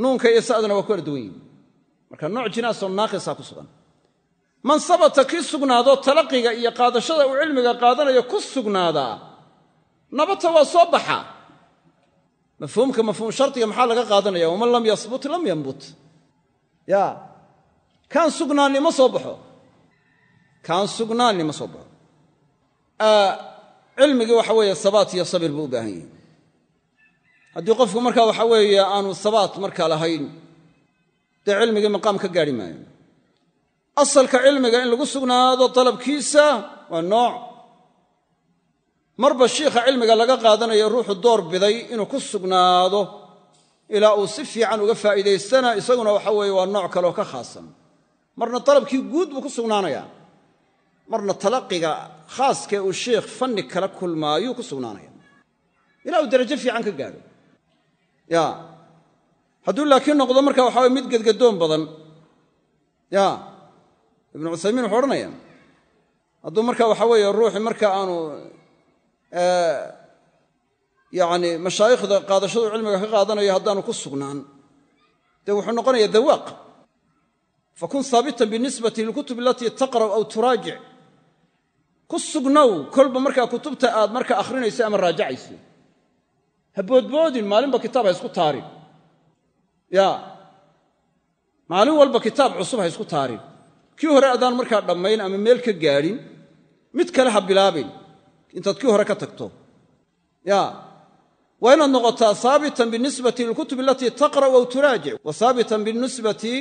Speaker 1: nuunka iyo sa'dana waa ku kala duwan yihin marka nooc jinaasoo naaqisaa ku sugan man sabata kii sugnaado talaqiga iyo qaadashada uu cilmiga qaadanayo ku sugnaadaa nabata waa soo baxa mafhuumka mafhuum shardiga maxaa laga qaadanaya waman lam yasbut lam yambut yaa kaan sugnaanni ma soo baxo kaan sugnaanni ma soo baxo cilmigii waxa weeye sabaat iyo sabir buu u baahan yahi haddii qofku markaa waxa weeye aanu sabaat marka lahayn dee cilmigii maqaam ka gaadhi maayo asalka cilmiga in lagu sugnaado dalabkiisa waa nooc marba shiikha cilmiga laga qaadanayo ruuxu door biday inuu ku sugnaado ilaa uu si fiican uga faa'iidaystana isaguna waxa weeye waa nooc kaleoo ka khaasan marna dalabkii guud buu ku sugnaanaya marna talaqiga khaaskee uu sheikh fanni kala kulmaayuu ku sugnaanaya ilaa uu darajo fiican ka gaadho ya hadduu laakiin noqdo marka waxa weye mid gedgadoon badan ya ibnu cuthaymiin wuxuu odhanaya hadduu marka waxa weeye ruuxi marka aanu yani mashaayikhda qaadashadu cilmiga ka qaadanayo haddaanu ku sugnaan dee wuxuu noqonaya dawaaq fakun haabitan binisbati lilkutub alatii taqra aw turaajic ku sugnow kolba markaa kutubta aad marka akhrinayso ama raajacayso ha boodboodin maalinba kitaab ha isku taarin ya maalin walba kitaab cusub ha isku taarin kii hore addaan markaa dhammayn ama meel ka gaadhin mid kale ha bilaabin intaad kii hore ka tagto ya waa inaad noqotaa haabitan binisbati lilkutubi alatii taqra'u aw turaajic wa haabitan binisbati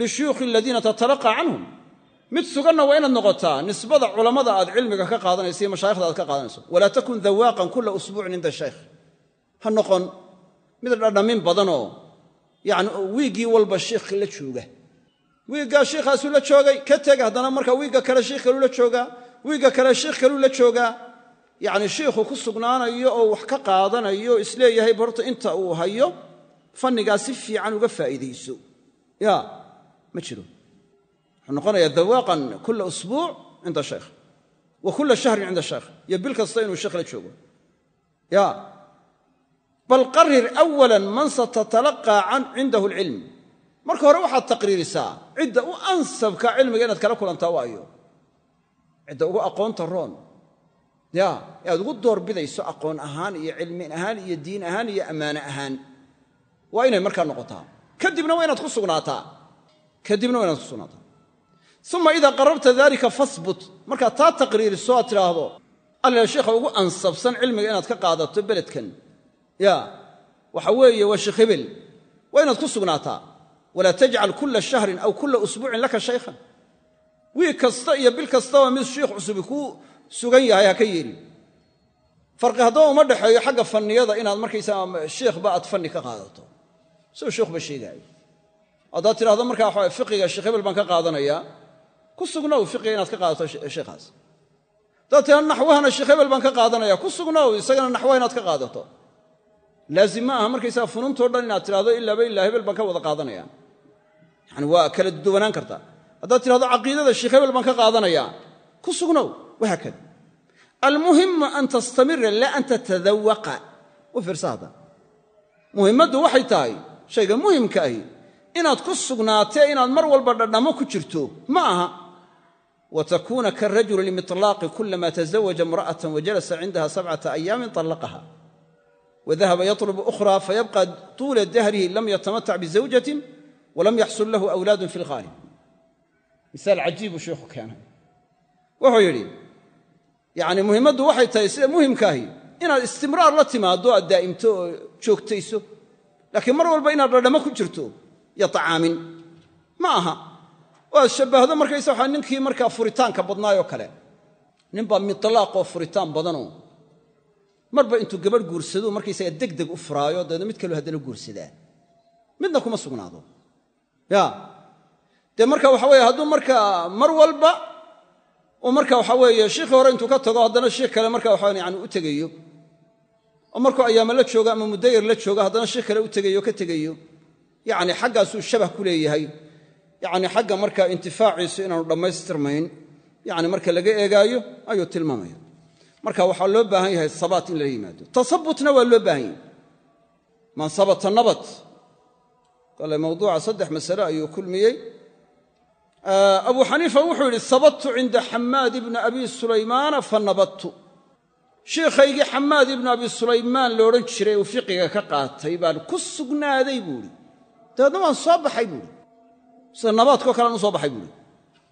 Speaker 1: lishuyuukhi aladiina tatalaqaa canhum mid suganna waa inaad noqotaa nisbada culammada aad cilmiga ka qaadanayso iyo mashaayikhda aad ka qaadanayso walaa takun dawaaqan kula usbuucin cinda shaykh ha noqon mid dhadhamin badanoo yani wiiggii walba shiikh la jooga wiiggaa shiikhaasu la joogay ka teg haddana marka wiigga kale shiikh kalula joogaa wiigga kale shiikh kaluu la joogaa yacni shiikhu ku sugnaanayo oo wax ka qaadanayo isleeyahay horta inta uu hayo fannigaa si fiican uga faa'iidayso ya ma jiro wuxuu noqonayaa dawaaqan kula usbuuc cinda shaykh wa kula shahrin cinda shaykh iyo bil kasta inuu sheekh la joogo ya bal qarir awalan man satatalaqaa cindahu alcilm marka hore waxaad taqriirisaa cidda u ansabka cilmiga inaad kala kulanta waayo cidda ugu aqoonta roon ya ee aad ugu doorbidayso aqoon ahaan iyo cilmin ahaan iyo diin ahaan iyo ammaane ahaan waa inay markaa noqotaa kadibna waa inaad ku sugnaataa kadibna waa inaad ku sugnaataa uma idaa qararta dalika fabut markaad taa taqriiriso aad tidhaahdo alle sheikha ugu ansabsan cilmiga inaad ka qaadato beledkan ya waxa weeye waa sheekh waa inaad ku sugnaataa walaa tajcal kula shahrin aw kula usbuucin laka shaykhan wiig kasta iyo bil kastaba mid shiikh cusubi kuu sugan yahay ha ka yeelin fari haddaba uma dhexeeyo xagga faniyada inaad markaysaa um, shiikhba aad fani ka qaadato suu shiikhba sheegaayo haddaad tidhahdo markaa waxa fiqiga sheekh hebel baan ka qaadanayaa ku sugnow fiqiga inaad ka qaadato sheikhaas haddaad tidhahdo naxwahana sheekh hebel baan ka qaadanaya ku sugnow isagana naxwaha inaad ka qaadato laazim ma aha markaysaa fununtoo dhan inaad tidhahdo ilaaba ilaa hebel baan ka wada qaadanaya yani waa kala duwanaan kartaa haddaad tidhahdo caqiidada sheekh hebel baan ka qaadanaya ku sugnow wahaa kada almuhimu an tastamira laa an tatadawaqa u fiirsa muhimmaddu waxay tahay shayga muhimka ahi inaad ku sugnaatee inaad mar walba dhadhammo ku jirto ma aha wa takuuna karajuli lmitlaaqi kulama tazawaja imra'atan wajalasa cindaha sabcata ayaamin allaqaha wadahaba yatlubu ukhra fayabqa tuula dahrihi lam yatamatac bizawjatin walam yaxsul lahu wlaadun fi lkhaalib miaal ajiibu sheiku keenay wuxuu yidhi yani muhimmaddu waxay tahay sida muhimkaahi inaad istimraar la timaaddo aad daa'imto oo joogtayso laakiin mar walba inaad dhadhamo ku jirto iyo acaamin ma aha oo aad shabbahdo markaysa waa ninkii markaa furitaanka badnaayoo kale ninbaa milaaqoo furitaan badanoo marba intuu gabadh guursado markaysaga degdeg u furaayo daedna mid kaloo haddana guursadaa midna kuma sugnaado ya dee marka waxa weye hadduu markaa mar walba uu marka waxa weeye shiikhii hore intuu ka tago haddana shiikh kale marka waxawa yani u tegayo oo markuu ayaama la joogo ama mudayir la joogo haddana shiikh kale u tegayo ka tegayo yacni xaggaasuu shabah ku leeyahay yacni xagga marka intifaaciisu inaanu dhammaystirmayn yani marka laga eegaayo ayuu tilmaamaya marka waxaa loo baahan yahay sabaat in lala yimaado tasabutna waa loo baahan yahay man sabata nabat kole mawduuca saddex masale ayuu kulmiyey abuu xaniifa wuxuu yidhi habatu cinda xamaad ibni abi sulaymaana fa nabadtu shiikhaygii xamaad ibnu abi sulaymaan loodhan jiray uu fiqiga ka qaatay baan ku sugnaaday buu idhi dabeedna waan soo baxay buuhi sida nabaadko kalean u soo baxay buuhi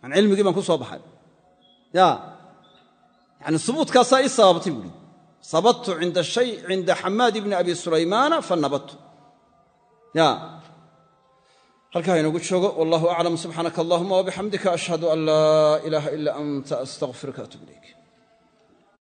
Speaker 1: an cilmigii baan ku soo baxay ya yani subuutkaasaa ii sababtay buuhi sababtu cinda xamaad ibni abi sulaymaana fa nabadtu halkaa inagu joogo wallahu aclam subxaanaka allahuma wabixamdika ashhadu an laa ilaaha ila anta astaqfiruka atub ilayk